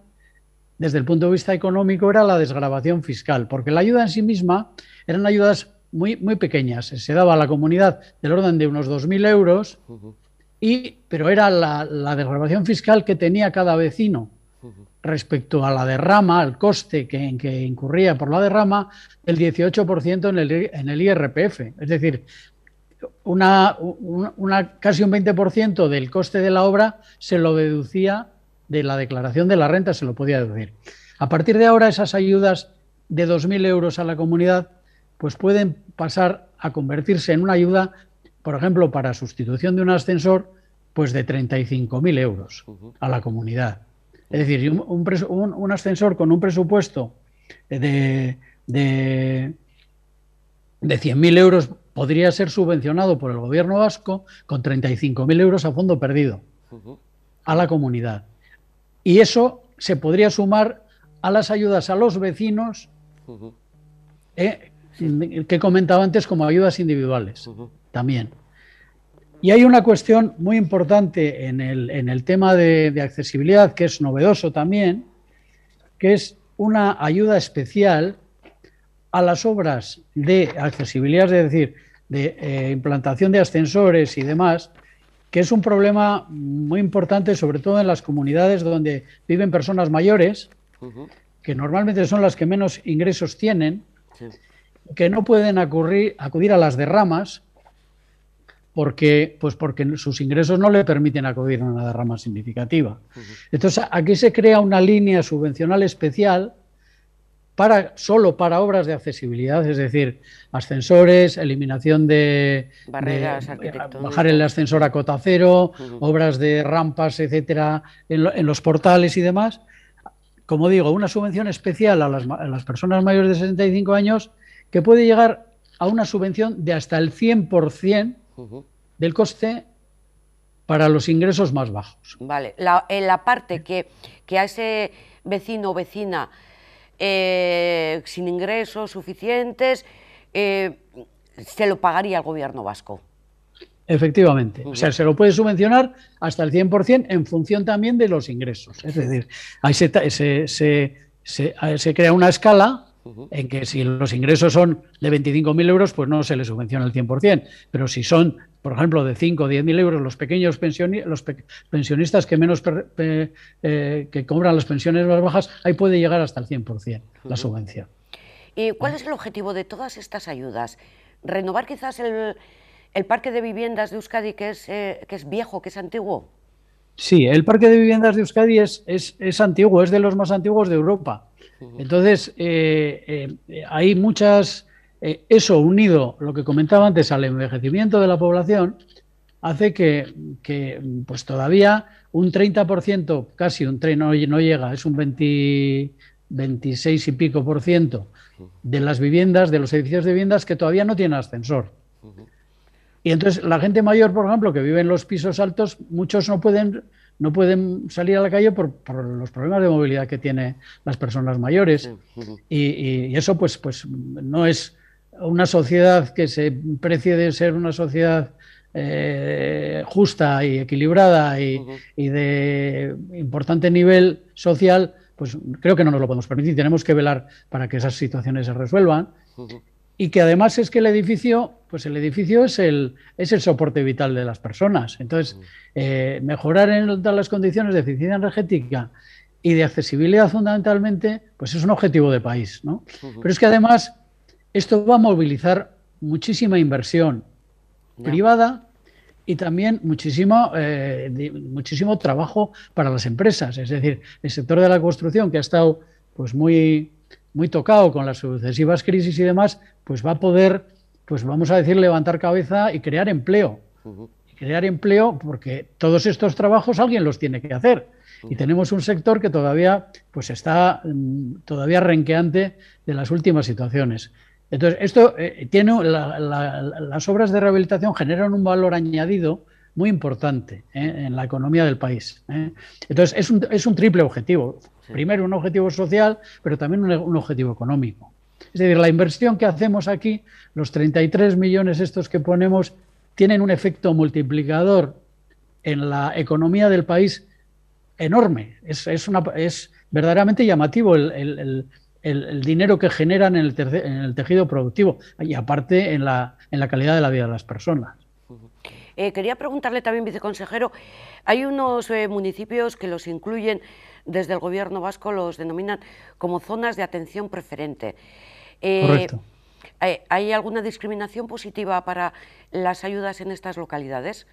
desde el punto de vista económico era la desgrabación fiscal, porque la ayuda en sí misma eran ayudas muy, muy pequeñas. Se daba a la comunidad del orden de unos 2.000 euros, y, pero era la, desgrabación fiscal que tenía cada vecino respecto a la derrama, al coste que, que incurría por la derrama, el 18% en el, en el IRPF. Es decir, una, casi un 20% del coste de la obra se lo deducía de la declaración de la renta, se lo podía deducir. A partir de ahora, esas ayudas de 2.000 euros a la comunidad, pues pueden pasar a convertirse en una ayuda, por ejemplo, para sustitución de un ascensor, pues de 35.000 euros a la comunidad. Es decir, un, ascensor con un presupuesto de, de, de 100.000 euros podría ser subvencionado por el gobierno vasco con 35.000 euros a fondo perdido a la comunidad. Y eso se podría sumar a las ayudas a los vecinos ¿eh? que comentaba antes como ayudas individuales también. Y hay una cuestión muy importante en el, tema de accesibilidad, que es novedoso también, que es una ayuda especial a las obras de accesibilidad, es decir, de eh, implantación de ascensores y demás, que es un problema muy importante, sobre todo en las comunidades donde viven personas mayores, que normalmente son las que menos ingresos tienen, que no pueden acudir, a las derramas, porque, pues porque sus ingresos no le permiten acudir a una derrama significativa. Entonces, aquí se crea una línea subvencional especial solo para obras de accesibilidad, es decir, ascensores, eliminación de barreras, bajar el ascensor a cota cero, obras de rampas, etcétera, en, los portales y demás. Como digo, una subvención especial a las, personas mayores de 65 años que puede llegar a una subvención de hasta el 100% del coste para los ingresos más bajos. Vale, la, en la parte que, que a ese vecino o vecina eh, sin ingresos suficientes, eh, se lo pagaría el gobierno vasco. Efectivamente. O sea, se lo puede subvencionar hasta el 100% en función también de los ingresos. Es decir, ahí se, se crea una escala en que si los ingresos son de 25.000 euros, pues no se le subvenciona el 100%, pero si son por ejemplo, de 5 o 10 mil euros, los pequeños los pensionistas que menos eh, que cobran las pensiones más bajas, ahí puede llegar hasta el 100% la subvención. ¿Y eh, cuál es el objetivo de todas estas ayudas? ¿Renovar quizás el, parque de viviendas de Euskadi, que es, eh, que es viejo, que es antiguo? Sí, el parque de viviendas de Euskadi es, es, antiguo, es de los más antiguos de Europa. Entonces, hay muchas eh, eso unido, lo que comentaba antes, al envejecimiento de la población, hace que, pues todavía un 30%, casi un tren no, llega, es un 26 y pico por ciento de las viviendas, de los edificios de viviendas que todavía no tienen ascensor. Y entonces la gente mayor, por ejemplo, que vive en los pisos altos, muchos no pueden, no pueden salir a la calle por, los problemas de movilidad que tienen las personas mayores. Y, y, eso pues, pues no es una sociedad que se precie de ser una sociedad eh, justa y equilibrada y, de importante nivel social, pues creo que no nos lo podemos permitir. Tenemos que velar para que esas situaciones se resuelvan. Y que además es que el edificio, pues el edificio es el, es el soporte vital de las personas. Entonces, eh, mejorar en las condiciones de eficiencia energética y de accesibilidad fundamentalmente, pues es un objetivo de país. ¿no? Pero es que además esto va a movilizar muchísima inversión privada y también eh, muchísimo, trabajo para las empresas. Es decir, el sector de la construcción, que ha estado pues, muy, muy tocado con las sucesivas crisis y demás, pues va a poder, pues vamos a decir, levantar cabeza y crear empleo. crear empleo porque todos estos trabajos alguien los tiene que hacer. Y tenemos un sector que todavía pues está mm, todavía renqueante de las últimas situaciones. Entonces, esto eh, tiene las obras de rehabilitación generan un valor añadido muy importante eh, en la economía del país. Eh. Entonces, es un, es un, triple objetivo. Primero, un objetivo social, pero también un, objetivo económico. Es decir, la inversión que hacemos aquí, los 33 millones estos que ponemos, tienen un efecto multiplicador en la economía del país enorme. Es, una, es verdaderamente llamativo el, el, dinero que generan en el, tejido productivo y aparte en la, en la calidad de la vida de las personas. Eh, quería preguntarle también, viceconsejero, hay unos eh, municipios que los incluyen, desde el gobierno vasco los denominan como zonas de atención preferente. Eh, Correcto. ¿Hay alguna discriminación positiva para las ayudas en estas localidades?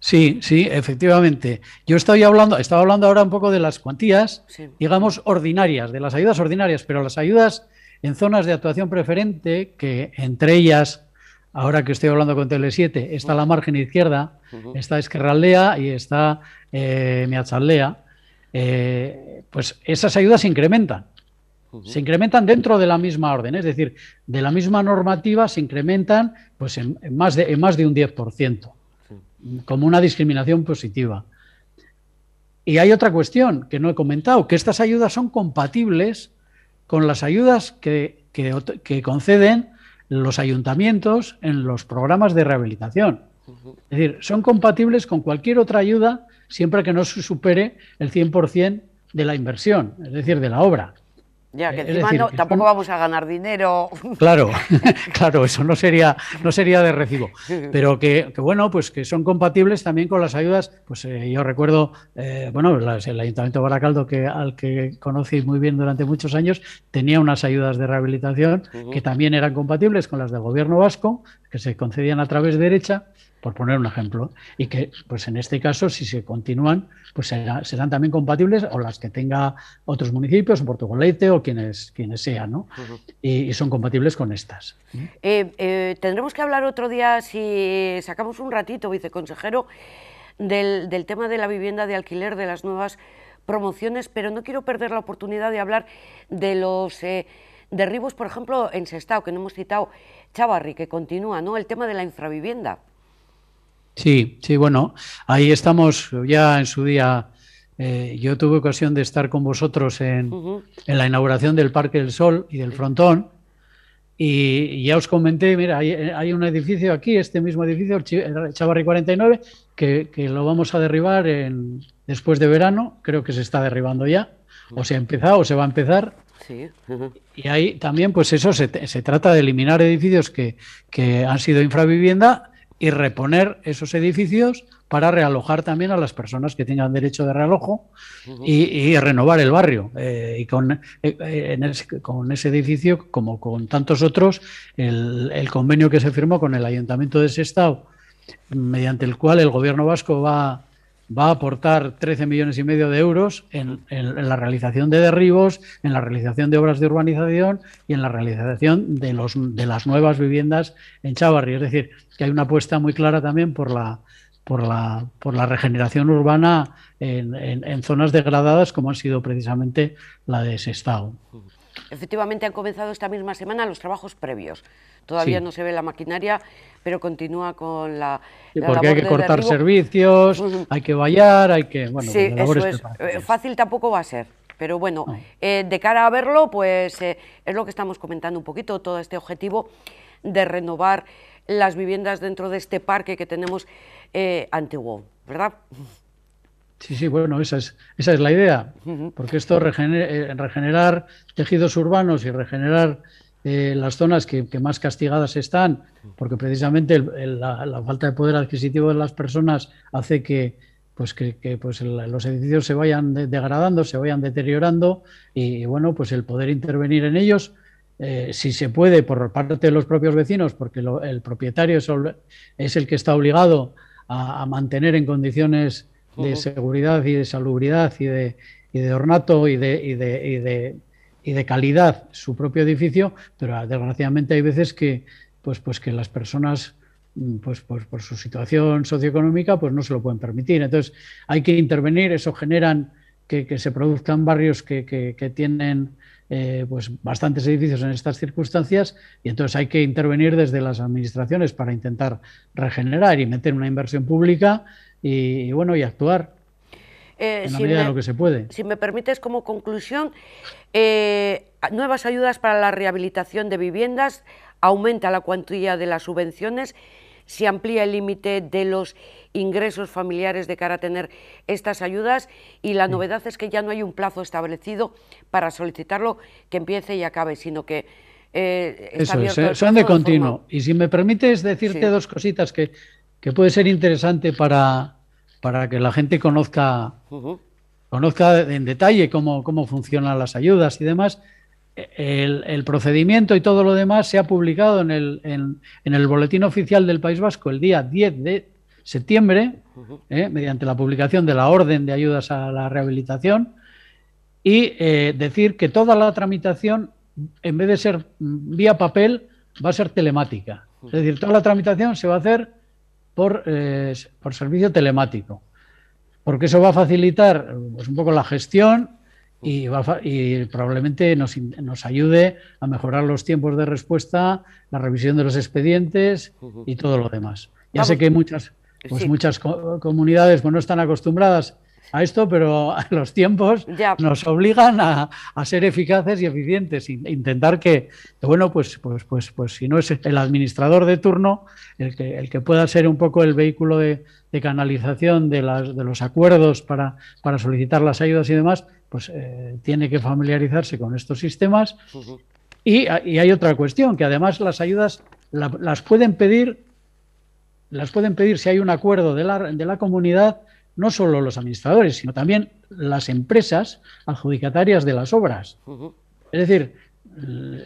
Sí, sí, efectivamente. Yo estoy hablando, estaba hablando ahora un poco de las cuantías, digamos, ordinarias, de las ayudas ordinarias, pero las ayudas en zonas de actuación preferente, que entre ellas, ahora que estoy hablando con Tele7, está la margen izquierda, está Esquerraldea y está eh, eh, pues esas ayudas se incrementan. Se incrementan dentro de la misma orden, es decir, de la misma normativa se incrementan pues, en, más, de, en más de un 10% como una discriminación positiva. Y hay otra cuestión que no he comentado, que estas ayudas son compatibles con las ayudas que, que, conceden los ayuntamientos en los programas de rehabilitación. Es decir, son compatibles con cualquier otra ayuda siempre que no se supere el 100% de la inversión, es decir, de la obra. Ya, que tampoco vamos a ganar dinero. Claro, claro, eso no sería, no sería de recibo. Pero que, bueno, pues que son compatibles también con las ayudas. Pues eh, yo recuerdo, eh, bueno, el Ayuntamiento de Baracaldo, que, al que conocí muy bien durante muchos años, tenía unas ayudas de rehabilitación que también eran compatibles con las del gobierno vasco, que se concedían a través de derecha por poner un ejemplo, y que pues en este caso, si se continúan, pues serán también compatibles o las que tenga otros municipios, o Portugalete o quienes, quienes sean, ¿no? y, son compatibles con estas. Eh, eh, tendremos que hablar otro día, si sacamos un ratito, viceconsejero, del, tema de la vivienda de alquiler, de las nuevas promociones, pero no quiero perder la oportunidad de hablar de los... Eh, derribos, por ejemplo, en Sestao, que no hemos citado, Chavarri, que continúa, ¿no? El tema de la infravivienda. Sí, sí, bueno, ahí estamos ya en su día. Eh, yo tuve ocasión de estar con vosotros en, la inauguración del Parque del Sol y del Frontón. Y ya os comenté, mira, hay, un edificio aquí, este mismo edificio, Chavarri 49, que, lo vamos a derribar en, después de verano, creo que se está derribando ya, o se ha empezado o se va a empezar. Sí. Y ahí también, pues eso, se, trata de eliminar edificios que, que han sido infravivienda y reponer esos edificios para realojar también a las personas que tengan derecho de realojo y, renovar el barrio. Eh, y con, eh, eh, ese, con, ese edificio, como con tantos otros, el, el, convenio que se firmó con el Ayuntamiento de ese estado, mediante el cual el gobierno vasco va va a aportar 13 millones y medio de euros en, la realización de derribos, en la realización de obras de urbanización y en la realización de, las nuevas viviendas en Chavarri. Es decir, que hay una apuesta muy clara también por la, por la, regeneración urbana en, zonas degradadas como ha sido precisamente la de estado Efectivamente han comenzado esta misma semana los trabajos previos. Todavía no se ve la maquinaria, pero continúa con la... porque hay que cortar servicios, hay que vallar, hay que... Bueno, sí, pues, eso es. Eh, fácil tampoco va a ser. Pero bueno, eh, de cara a verlo, pues eh, es lo que estamos comentando un poquito, todo este objetivo de renovar las viviendas dentro de este parque que tenemos antiguo, ¿verdad? Sí, sí, bueno, esa es, la idea, porque esto eh, regenerar tejidos urbanos y regenerar eh, las zonas que, más castigadas están, porque precisamente la, falta de poder adquisitivo de las personas hace que, pues que, pues los edificios se vayan degradando, se vayan deteriorando y, bueno, pues el poder intervenir en ellos. Eh, si se puede por parte de los propios vecinos, porque el propietario es, el que está obligado a, a mantener en condiciones de seguridad y de salubridad y de, de ornato y de, y de, calidad su propio edificio, pero ah, desgraciadamente hay veces que, pues, pues que las personas mm, pues, pues, por su situación socioeconómica, pues no se lo pueden permitir. Entonces, hay que intervenir, eso generan que, que se produzcan barrios que, tienen eh, pues bastantes edificios en estas circunstancias y entonces hay que intervenir desde las administraciones para intentar regenerar y meter una inversión pública y, bueno, y actuar. Eh, en la medida de lo que se puede. Si me permites, como conclusión, eh, nuevas ayudas para la rehabilitación de viviendas, aumenta la cuantía de las subvenciones, se amplía el límite de los ingresos familiares de cara a tener estas ayudas y la novedad es que ya no hay un plazo establecido para solicitarlo que empiece y acabe, sino que eh, Eso es, son de, continuo. Y si me permites decirte dos cositas que que puede ser interesante para, que la gente conozca, conozca en detalle cómo, funcionan las ayudas y demás. El, procedimiento y todo lo demás se ha publicado en el, Boletín Oficial del País Vasco el día 10 de septiembre, ¿eh? mediante la publicación de la Orden de Ayudas a la Rehabilitación, y eh, decir que toda la tramitación, en vez de ser vía papel, va a ser telemática. Es decir, toda la tramitación se va a hacer eh, por, servicio telemático, porque eso va a facilitar pues, un poco la gestión y, probablemente nos, ayude a mejorar los tiempos de respuesta, la revisión de los expedientes y todo lo demás. Ya sé que muchas, pues, muchas comunidades pues, no están acostumbradas a esto, pero los tiempos nos obligan a, a, ser eficaces y eficientes. Intentar que, bueno, pues, pues, pues, pues si no es el administrador de turno, el que, el que pueda ser un poco el vehículo de, de canalización de, las, de los acuerdos para, para solicitar las ayudas y demás, pues eh, tiene que familiarizarse con estos sistemas. y, hay otra cuestión, que además las ayudas las pueden pedir. Las pueden pedir si hay un acuerdo de la, de la comunidad no solo los administradores, sino también las empresas adjudicatarias de las obras. Es decir,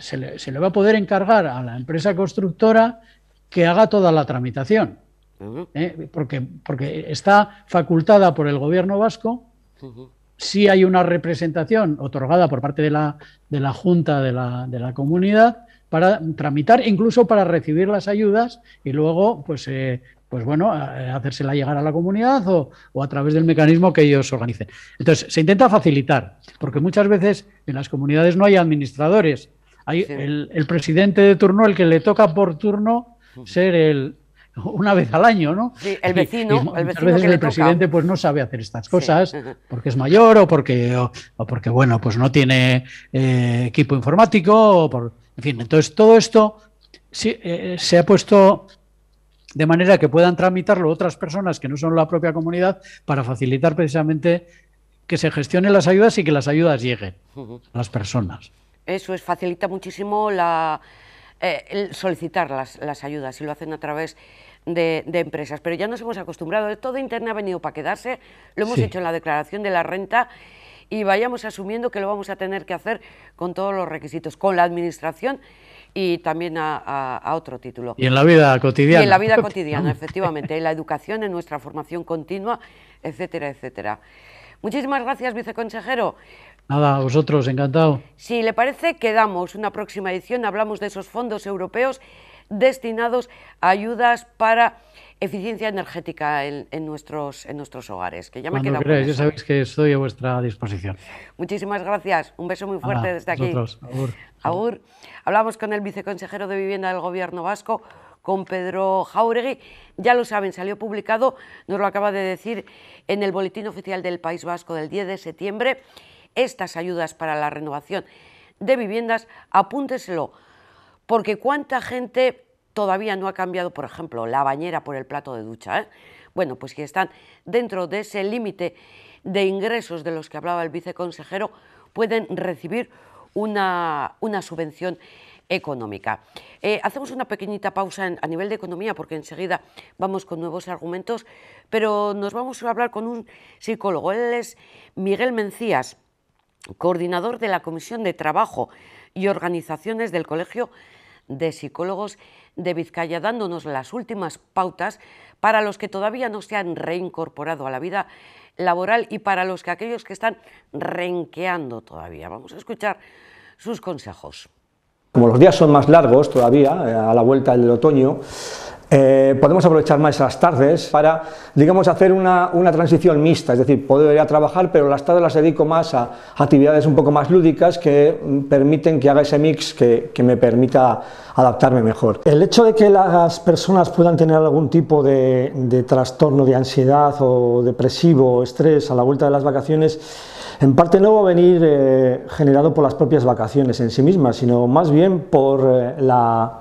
se le, va a poder encargar a la empresa constructora que haga toda la tramitación, ¿eh? porque, porque está facultada por el gobierno vasco. Si hay una representación otorgada por parte de la, de la Junta de la, comunidad para tramitar, incluso para recibir las ayudas y luego pues eh, pues bueno, eh, hacérsela llegar a la comunidad o, a través del mecanismo que ellos organicen. Entonces, se intenta facilitar, porque muchas veces en las comunidades no hay administradores. Hay el, presidente de turno, el que le toca por turno ser el una vez al año, ¿no? Sí, el vecino. muchas el veces el presidente pues no sabe hacer estas cosas porque es mayor o porque, porque bueno, pues no tiene eh, equipo informático. O por, en fin, entonces todo esto sí, eh, se ha puesto de manera que puedan tramitarlo otras personas que no son la propia comunidad para facilitar precisamente que se gestionen las ayudas y que las ayudas lleguen a las personas. Eso es, facilita muchísimo la, eh, el solicitar las, las ayudas y lo hacen a través de, empresas. Pero ya nos hemos acostumbrado, eh, todo Internet ha venido para quedarse, lo hemos hecho en la declaración de la renta y vayamos asumiendo que lo vamos a tener que hacer con todos los requisitos, con la Administración y también a, otro título. Y en la vida cotidiana. Y en la vida cotidiana, efectivamente, en la educación, en nuestra formación continua, etcétera, etcétera. Muchísimas gracias, viceconsejero. Nada, a vosotros, encantado. Si le parece, quedamos una próxima edición, hablamos de esos fondos europeos destinados a ayudas para eficiencia energética en, nuestros, en nuestros hogares. ya me ya sabéis que estoy a vuestra disposición. Muchísimas gracias. Un beso muy fuerte desde aquí. Hablamos con el viceconsejero de Vivienda del Gobierno Vasco, con Pedro Jauregui. Ya lo saben, salió publicado, nos lo acaba de decir, en el Boletín Oficial del País Vasco del 10 de septiembre. Estas ayudas para la renovación de viviendas, apúnteselo, porque cuánta gente todavía no ha cambiado, por ejemplo, la bañera por el plato de ducha, ¿eh? bueno, pues que están dentro de ese límite de ingresos de los que hablaba el viceconsejero, pueden recibir una, subvención económica. Eh, hacemos una pequeñita pausa a nivel de economía porque enseguida vamos con nuevos argumentos, pero nos vamos a hablar con un psicólogo. Él es Miguel Mencías, coordinador de la Comisión de Trabajo y Organizaciones del Colegio de Psicólogos de Vizcaya, dándonos las últimas pautas para los que todavía no se han reincorporado a la vida laboral y para los que aquellos que están renqueando todavía. Vamos a escuchar sus consejos. Como los días son más largos todavía, eh, a la vuelta del otoño, eh, podemos aprovechar más las tardes para, digamos, hacer una, una transición mixta, es decir, podría ir a trabajar, pero las tardes las dedico más a, actividades un poco más lúdicas que permiten que haga ese mix que, que, me permita adaptarme mejor. El hecho de que las personas puedan tener algún tipo de, trastorno de ansiedad o depresivo o estrés a la vuelta de las vacaciones, en parte no va a venir eh, generado por las propias vacaciones en sí mismas, sino más bien por eh, la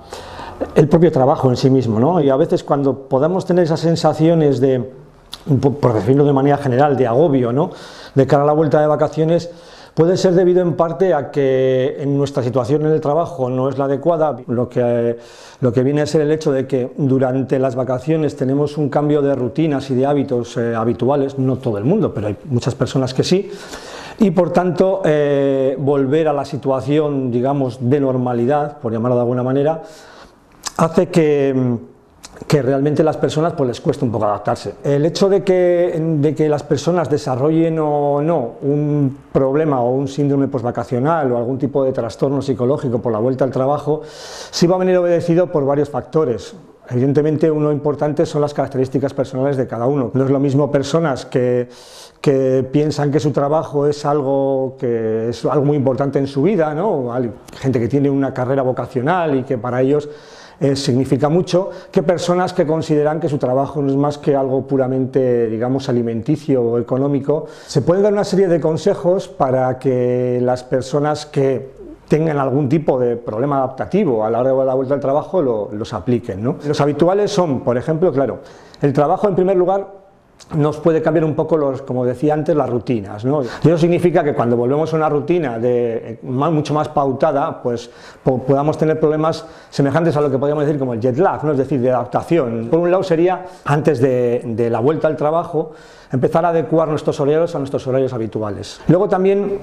el propio trabajo en sí mismo, ¿no? Y a veces cuando podamos tener esas sensaciones de, por decirlo de manera general, de agobio, ¿no? De cara a la vuelta de vacaciones, puede ser debido en parte a que en nuestra situación en el trabajo no es la adecuada, lo que, lo que viene a ser el hecho de que durante las vacaciones tenemos un cambio de rutinas y de hábitos eh, habituales, no todo el mundo, pero hay muchas personas que sí, y por tanto eh, volver a la situación, digamos, de normalidad, por llamarlo de alguna manera, hace que, que realmente las personas pues, les cuesta un poco adaptarse. El hecho de que, de que las personas desarrollen o no un problema o un síndrome postvacacional o algún tipo de trastorno psicológico por la vuelta al trabajo, sí va a venir obedecido por varios factores. Evidentemente, uno importante son las características personales de cada uno. No es lo mismo personas que, que piensan que su trabajo es algo que es algo muy importante en su vida, ¿no? gente que tiene una carrera vocacional y que para ellos eh, significa mucho, que personas que consideran que su trabajo no es más que algo puramente, digamos, alimenticio o económico. Se pueden dar una serie de consejos para que las personas que tengan algún tipo de problema adaptativo a la hora de la vuelta al trabajo, los apliquen. ¿no? Los habituales son, por ejemplo, claro, el trabajo en primer lugar nos puede cambiar un poco, los, como decía antes, las rutinas. Eso significa que cuando volvemos a una rutina de, eh, mucho más pautada, pues podamos tener problemas semejantes a lo que podríamos decir como el jet lag, ¿no? es decir, de adaptación. Por un lado sería, antes de, de la vuelta al trabajo, empezar a adecuar nuestros horarios a nuestros horarios habituales. Luego también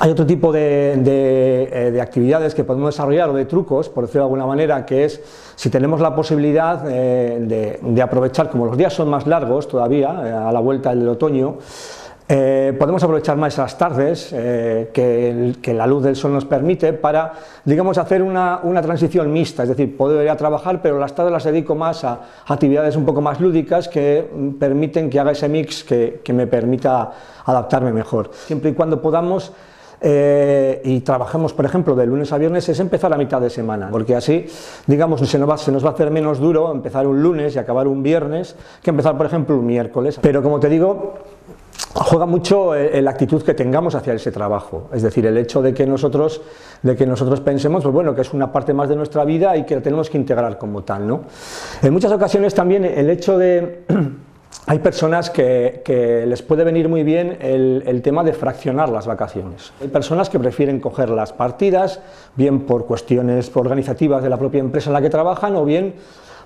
hay otro tipo eh, de, actividades que podemos desarrollar o de trucos, por decirlo de alguna manera, que es si tenemos la posibilidad eh, de, aprovechar, como los días son más largos todavía, eh, a la vuelta del otoño, podemos aprovechar más las tardes que, la luz del sol nos permite para, digamos, hacer una, transición mixta, es decir, puedo ir a trabajar, pero las tardes las dedico más a, actividades un poco más lúdicas que permiten que haga ese mix que, que me permita adaptarme mejor. Siempre y cuando podamos eh, y trabajamos, por ejemplo, de lunes a viernes, es empezar a mitad de semana, porque así, digamos, se nos, va, se nos va a hacer menos duro empezar un lunes y acabar un viernes que empezar, por ejemplo, un miércoles. Pero como te digo, juega mucho eh, la actitud que tengamos hacia ese trabajo, es decir, el hecho de que nosotros, de que nosotros pensemos, pues bueno, que es una parte más de nuestra vida y que la tenemos que integrar como tal, ¿no? En muchas ocasiones también el hecho de Hay personas que, les puede venir muy bien el, tema de fraccionar las vacaciones. Hay personas que prefieren coger las partidas, bien por cuestiones organizativas de la propia empresa en la que trabajan o bien,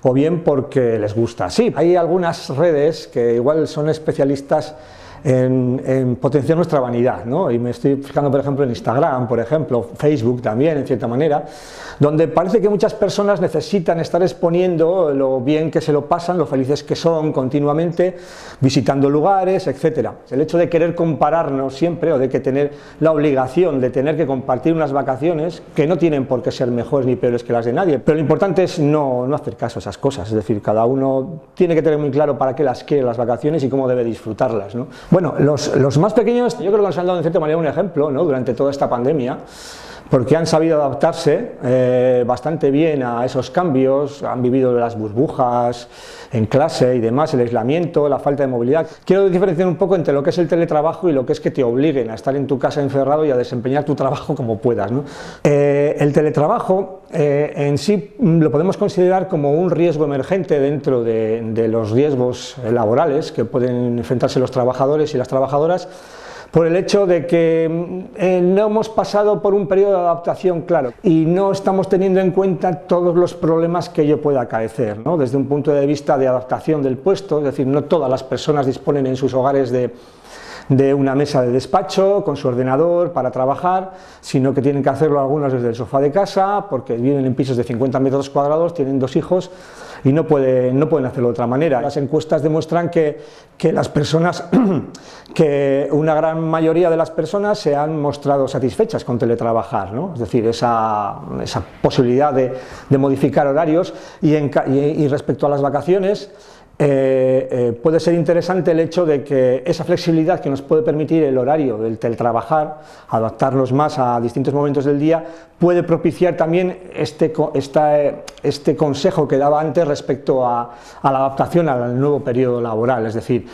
o bien porque les gusta. Sí, hay algunas redes que igual son especialistas en, potenciar nuestra vanidad, ¿no? Y me estoy fijando, por ejemplo, en Instagram, por ejemplo, Facebook también, en cierta manera, donde parece que muchas personas necesitan estar exponiendo lo bien que se lo pasan, lo felices que son continuamente, visitando lugares, etcétera. El hecho de querer compararnos siempre o de que tener la obligación de tener que compartir unas vacaciones que no tienen por qué ser mejores ni peores que las de nadie, pero lo importante es no, hacer caso a esas cosas, es decir, cada uno tiene que tener muy claro para qué las quiere las vacaciones y cómo debe disfrutarlas, ¿no? Bueno, los, más pequeños, yo creo que nos han dado de cierta manera un ejemplo ¿no? durante toda esta pandemia porque han sabido adaptarse eh, bastante bien a esos cambios, han vivido las burbujas en clase y demás, el aislamiento, la falta de movilidad. Quiero diferenciar un poco entre lo que es el teletrabajo y lo que es que te obliguen a estar en tu casa encerrado y a desempeñar tu trabajo como puedas. Eh, el teletrabajo eh, en sí lo podemos considerar como un riesgo emergente dentro de, de los riesgos laborales que pueden enfrentarse los trabajadores y las trabajadoras por el hecho de que mm, eh, no hemos pasado por un periodo de adaptación claro y no estamos teniendo en cuenta todos los problemas que ello pueda acaecer, desde un punto de vista de adaptación del puesto, es decir, no todas las personas disponen en sus hogares de una mesa de despacho con su ordenador para trabajar, sino que tienen que hacerlo algunas desde el sofá de casa, porque viven en pisos de 50 metros cuadrados, tienen dos hijos, y no pueden, no pueden hacerlo de otra manera. Las encuestas demuestran que, las personas, que una gran mayoría de las personas se han mostrado satisfechas con teletrabajar, ¿no? es decir, esa, esa posibilidad de, modificar horarios y respecto a las vacaciones, eh, eh, puede ser interesante el hecho de que esa flexibilidad que nos puede permitir el horario del teletrabajar, adaptarnos más a distintos momentos del día, puede propiciar también este, eh, este consejo que daba antes respecto a, la adaptación al nuevo periodo laboral, es decir,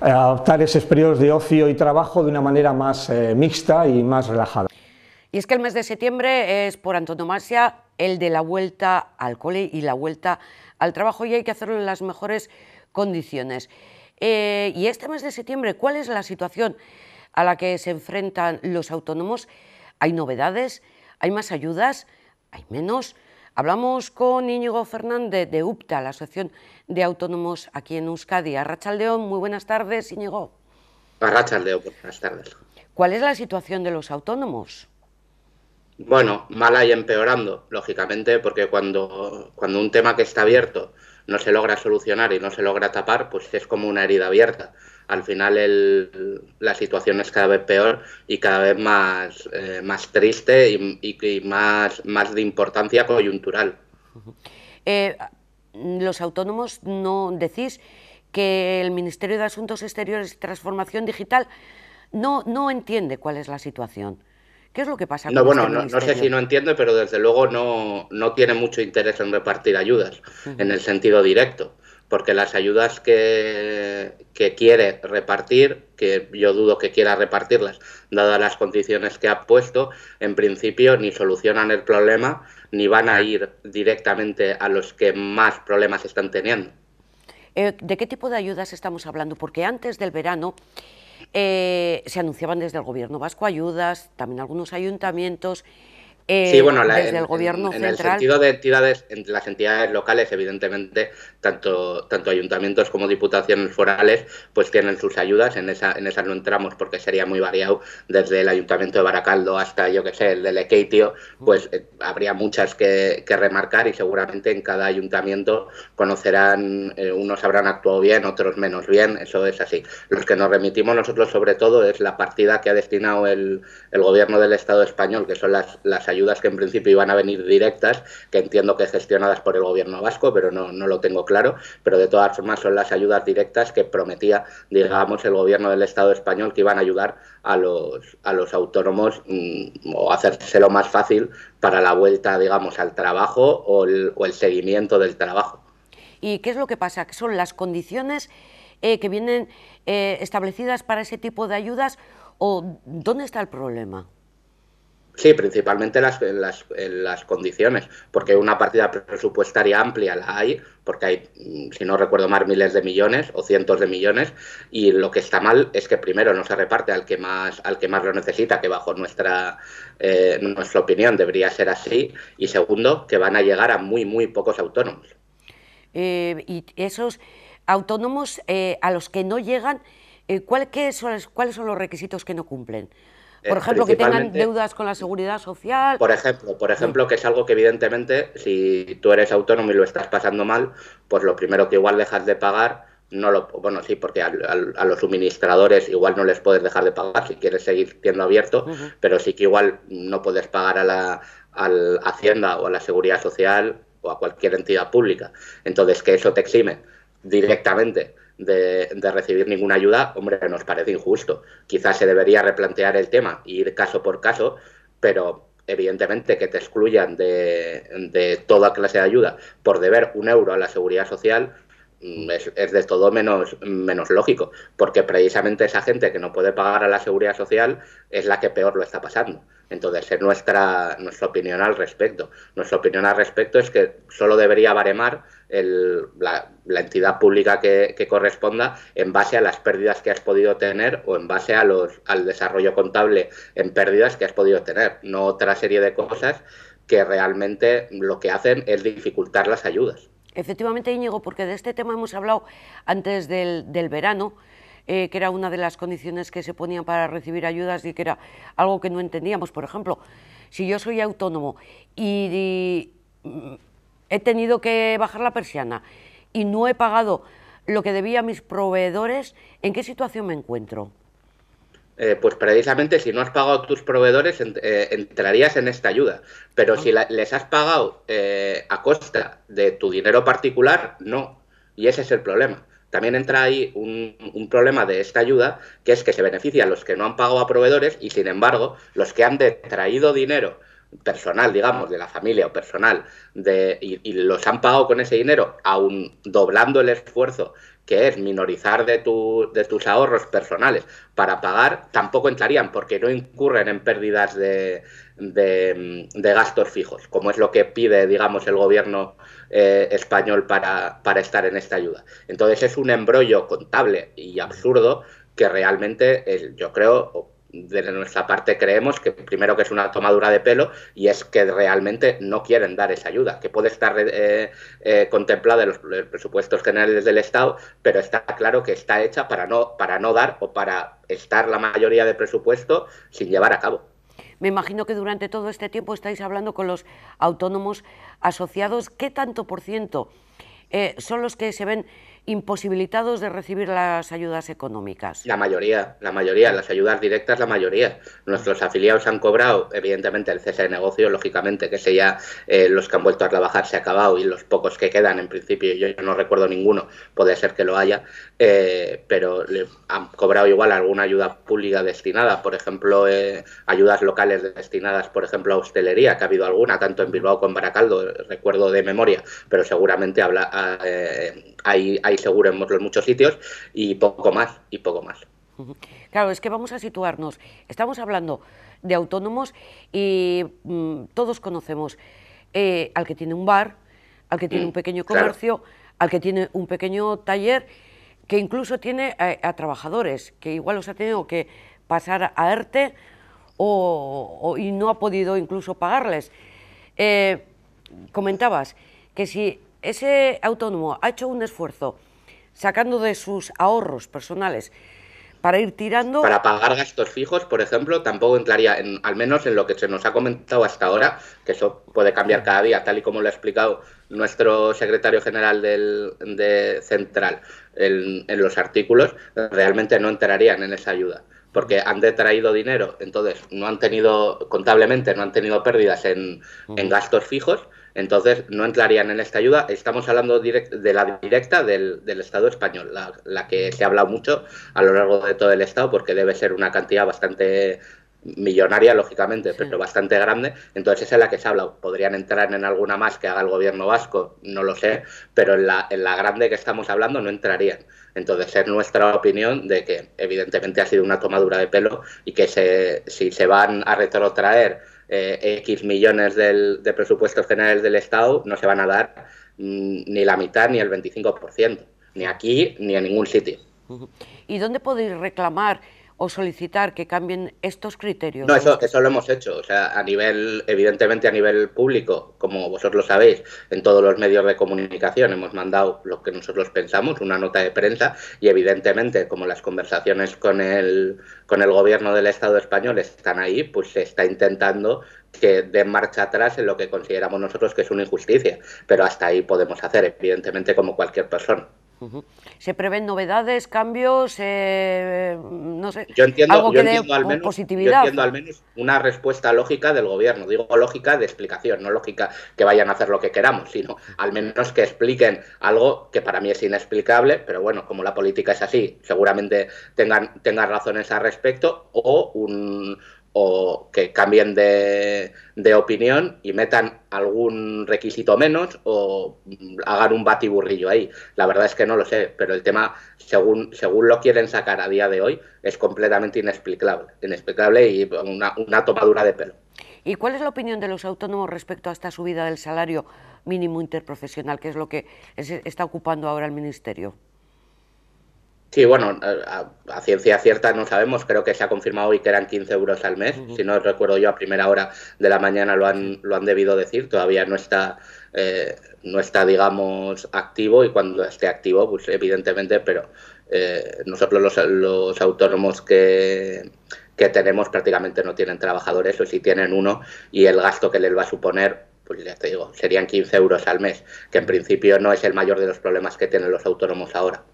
adaptar esos periodos de ocio y trabajo de una manera más mixta y más relajada. Y es que el mes de septiembre es por antonomasia el de la vuelta al cole y la vuelta al trabajo y hay que hacerlo en las mejores condiciones. Eh, y este mes de septiembre, ¿cuál es la situación a la que se enfrentan los autónomos? ¿Hay novedades? ¿Hay más ayudas? ¿Hay menos? Hablamos con Íñigo Fernández de UPTA, la Asociación de Autónomos aquí en Euskadi. Arrachaldeón, muy buenas tardes, Íñigo. Arrachaldeón, buenas tardes. ¿Cuál es la situación de los autónomos? Bueno, mala y empeorando, lógicamente, porque cuando, cuando un tema que está abierto no se logra solucionar y no se logra tapar, pues es como una herida abierta. Al final la situación es cada vez peor y cada vez más, eh, más triste y, más, más de importancia coyuntural. Eh, los autónomos no decís que el Ministerio de Asuntos Exteriores y Transformación Digital no, no entiende cuál es la situación. ¿Qué es lo que pasa? no, bueno, no, sé si no entiende, pero desde luego no, tiene mucho interés en repartir ayudas en el sentido directo, porque las ayudas que, que quiere repartir, que yo dudo que quiera repartirlas, dadas las condiciones que ha puesto, en principio ni solucionan el problema ni van a ir directamente a los que más problemas están teniendo. Eh, ¿De qué tipo de ayudas estamos hablando? Porque antes del verano eh, se anunciaban desde el gobierno vasco ayudas, también algunos ayuntamientos sí, eh, bueno, en, el gobierno el sentido de entidades, las entidades locales, evidentemente, tanto, tanto ayuntamientos como diputaciones forales, pues tienen sus ayudas. En esa, en no entramos porque sería muy variado, desde el ayuntamiento de Baracaldo hasta, yo que sé, el de Lequeitio, pues eh, habría muchas que, remarcar y seguramente en cada ayuntamiento conocerán, eh, unos habrán actuado bien, otros menos bien, eso es así. Los que nos remitimos nosotros sobre todo es la partida que ha destinado el, el gobierno del Estado español, que son las, las ayudas ayudas que en principio iban a venir directas, que entiendo que gestionadas por el gobierno vasco, pero no, lo tengo claro, pero de todas formas son las ayudas directas que prometía, digamos, el gobierno del Estado español que iban a ayudar a los, autónomos mm, o hacérselo más fácil para la vuelta, digamos, al trabajo o el, seguimiento del trabajo. ¿Y qué es lo que pasa? ¿Que son las condiciones eh, que vienen eh, establecidas para ese tipo de ayudas o dónde está el problema? Sí, principalmente las, eh, las, condiciones, porque una partida presupuestaria amplia la hay, porque hay, mm, si no recuerdo mal, miles de millones o cientos de millones, y lo que está mal es que primero no se reparte al que más, al que más lo necesita, que bajo nuestra, eh, nuestra opinión debería ser así, y segundo, que van a llegar a muy, muy pocos autónomos. Eh, y esos autónomos a los que no llegan, ¿cuál, qué son, ¿cuáles son los requisitos que no cumplen? Por eh, ejemplo, que tengan deudas con la seguridad social. Por ejemplo, por ejemplo, que es algo que evidentemente, si tú eres autónomo y lo estás pasando mal, pues lo primero que igual dejas de pagar no lo, bueno, sí, porque a, los suministradores igual no les puedes dejar de pagar si quieres seguir siendo abierto, pero sí que igual no puedes pagar a la, a la, Hacienda o a la Seguridad Social o a cualquier entidad pública. Entonces, que eso te exime directamente de, recibir ninguna ayuda, hombre, nos parece injusto. Quizás se debería replantear el tema y ir caso por caso, pero evidentemente que te excluyan de, de toda clase de ayuda por deber un euro a la seguridad social, mm, es, de todo menos, menos lógico, porque precisamente esa gente que no puede pagar a la seguridad social es la que peor lo está pasando. Entonces, es nuestra, nuestra opinión al respecto. Nuestra opinión al respecto es que solo debería baremar la, entidad pública que, corresponda en base a las pérdidas que has podido tener o en base a los, al desarrollo contable en pérdidas que has podido tener, no otra serie de cosas que realmente lo que hacen es dificultar las ayudas. Efectivamente, Íñigo, porque de este tema hemos hablado antes del, verano, eh, que era una de las condiciones que se ponían para recibir ayudas y que era algo que no entendíamos. Por ejemplo, si yo soy autónomo y mm, he tenido que bajar la persiana y no he pagado lo que debía a mis proveedores, ¿en qué situación me encuentro? Eh, pues precisamente si no has pagado a tus proveedores eh, entrarías en esta ayuda. Pero ah. si les has pagado eh, a costa de tu dinero particular, no. Y ese es el problema. También entra ahí un, un, problema de esta ayuda, que es que se beneficia a los que no han pagado a proveedores y, sin embargo, los que han detraído dinero personal, digamos, de la familia o personal, de, y, los han pagado con ese dinero, aun doblando el esfuerzo que es minorizar de, tu, de tus ahorros personales para pagar, tampoco entrarían porque no incurren en pérdidas de, de, gastos fijos, como es lo que pide, digamos, el gobierno eh, español para, para estar en esta ayuda. Entonces es un embrollo contable y absurdo que realmente eh, yo creo de nuestra parte creemos que primero que es una tomadura de pelo y es que realmente no quieren dar esa ayuda, que puede estar eh, eh, contemplada en los, presupuestos generales del Estado, pero está claro que está hecha para no, para no dar o para estar la mayoría de presupuesto sin llevar a cabo. Me imagino que durante todo este tiempo estáis hablando con los autónomos asociados. ¿Qué tanto por ciento eh, son los que se ven imposibilitados de recibir las ayudas económicas. La mayoría, la mayoría, las ayudas directas, la mayoría. Nuestros afiliados han cobrado, evidentemente, el cese de negocio, lógicamente, que se ya eh, los que han vuelto a trabajar se ha acabado y los pocos que quedan, en principio, yo no recuerdo ninguno, puede ser que lo haya, eh, pero le han cobrado igual alguna ayuda pública destinada, por ejemplo, eh, ayudas locales destinadas, por ejemplo, a hostelería, que ha habido alguna, tanto en Bilbao como en Baracaldo, recuerdo de memoria, pero seguramente habla, eh, hay, seguro en muchos sitios, y poco más, y poco más. Claro, es que vamos a situarnos, estamos hablando de autónomos y mm, todos conocemos al que tiene un bar, al que tiene mm, un pequeño comercio, al que tiene un pequeño taller, que incluso tiene a, trabajadores, que igual los ha tenido que pasar a ERTE y no ha podido incluso pagarles. Eh, comentabas que si ese autónomo ha hecho un esfuerzo sacando de sus ahorros personales, para ir tirando. Para pagar gastos fijos, por ejemplo, tampoco entraría, al menos en lo que se nos ha comentado hasta ahora, que eso puede cambiar cada día, tal y como lo ha explicado nuestro secretario general del, de Central en, los artículos, realmente no entrarían en esa ayuda porque han detraído dinero, entonces no han tenido, contablemente, no han tenido pérdidas en gastos fijos entonces, no entrarían en esta ayuda. Estamos hablando de la directa del, Estado español, la, que se ha hablado mucho a lo largo de todo el Estado, porque debe ser una cantidad bastante millonaria, lógicamente, pero bastante grande. Entonces, esa es la que se ha hablado. Podrían entrar en alguna más que haga el gobierno vasco, no lo sé, pero en la, grande que estamos hablando no entrarían. Entonces, es nuestra opinión de que, evidentemente, ha sido una tomadura de pelo y que se, si se van a retrotraer eh, X millones de presupuestos generales del Estado, no se van a dar mm, ni la mitad ni el 25%, ni aquí ni en ningún sitio. ¿Y dónde podéis reclamar o solicitar que cambien estos criterios? No, eso, eso lo hemos hecho, o sea, a nivel, evidentemente a nivel público, como vosotros lo sabéis, en todos los medios de comunicación hemos mandado lo que nosotros pensamos, una nota de prensa, y evidentemente, como las conversaciones con el, con el gobierno del Estado español están ahí, pues se está intentando que den marcha atrás en lo que consideramos nosotros que es una injusticia, pero hasta ahí podemos hacer, evidentemente, como cualquier persona. ¿Se prevén novedades, cambios, eh, no sé, entiendo, algo que entiendo al menos, positividad? entiendo al menos una respuesta lógica del gobierno, digo lógica de explicación, no lógica que vayan a hacer lo que queramos, sino al menos que expliquen algo que para mí es inexplicable, pero bueno, como la política es así, seguramente tengan, tengan razones al respecto, o un o que cambien de, de, opinión y metan algún requisito menos o mm, hagan un batiburrillo ahí. La verdad es que no lo sé, pero el tema, según, según lo quieren sacar a día de hoy, es completamente inexplicable, inexplicable y una, tomadura de pelo. ¿Y cuál es la opinión de los autónomos respecto a esta subida del salario mínimo interprofesional, que es lo que está ocupando ahora el Ministerio? Sí, bueno, a, ciencia cierta no sabemos, creo que se ha confirmado hoy que eran 15 euros al mes, si no recuerdo yo a primera hora de la mañana lo han, lo han debido decir, todavía no está, eh, no está, digamos, activo y cuando esté activo, pues evidentemente, pero eh, nosotros los, autónomos que, que tenemos prácticamente no tienen trabajadores o si tienen uno y el gasto que les va a suponer pues ya te digo, serían 15 euros al mes, que en principio no es el mayor de los problemas que tienen los autónomos ahora.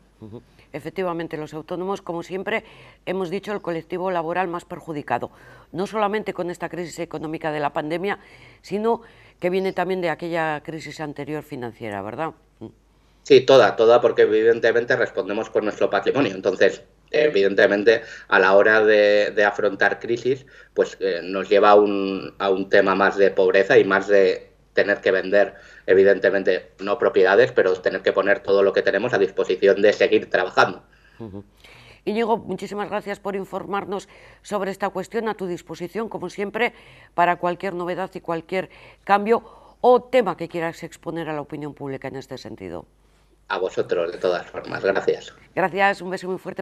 Efectivamente, los autónomos, como siempre, hemos dicho, el colectivo laboral más perjudicado, no solamente con esta crisis económica de la pandemia, sino que viene también de aquella crisis anterior financiera, ¿verdad? Mm. Sí, toda, toda, porque evidentemente respondemos con nuestro patrimonio. Entonces, evidentemente, a la hora de, afrontar crisis, pues eh, nos lleva a un, a un tema más de pobreza y más de tener que vender, evidentemente, no propiedades, pero tener que poner todo lo que tenemos a disposición de seguir trabajando. y Diego, muchísimas gracias por informarnos sobre esta cuestión. A tu disposición, como siempre, para cualquier novedad y cualquier cambio o tema que quieras exponer a la opinión pública en este sentido. A vosotros, de todas formas. Gracias. Gracias, un beso muy fuerte.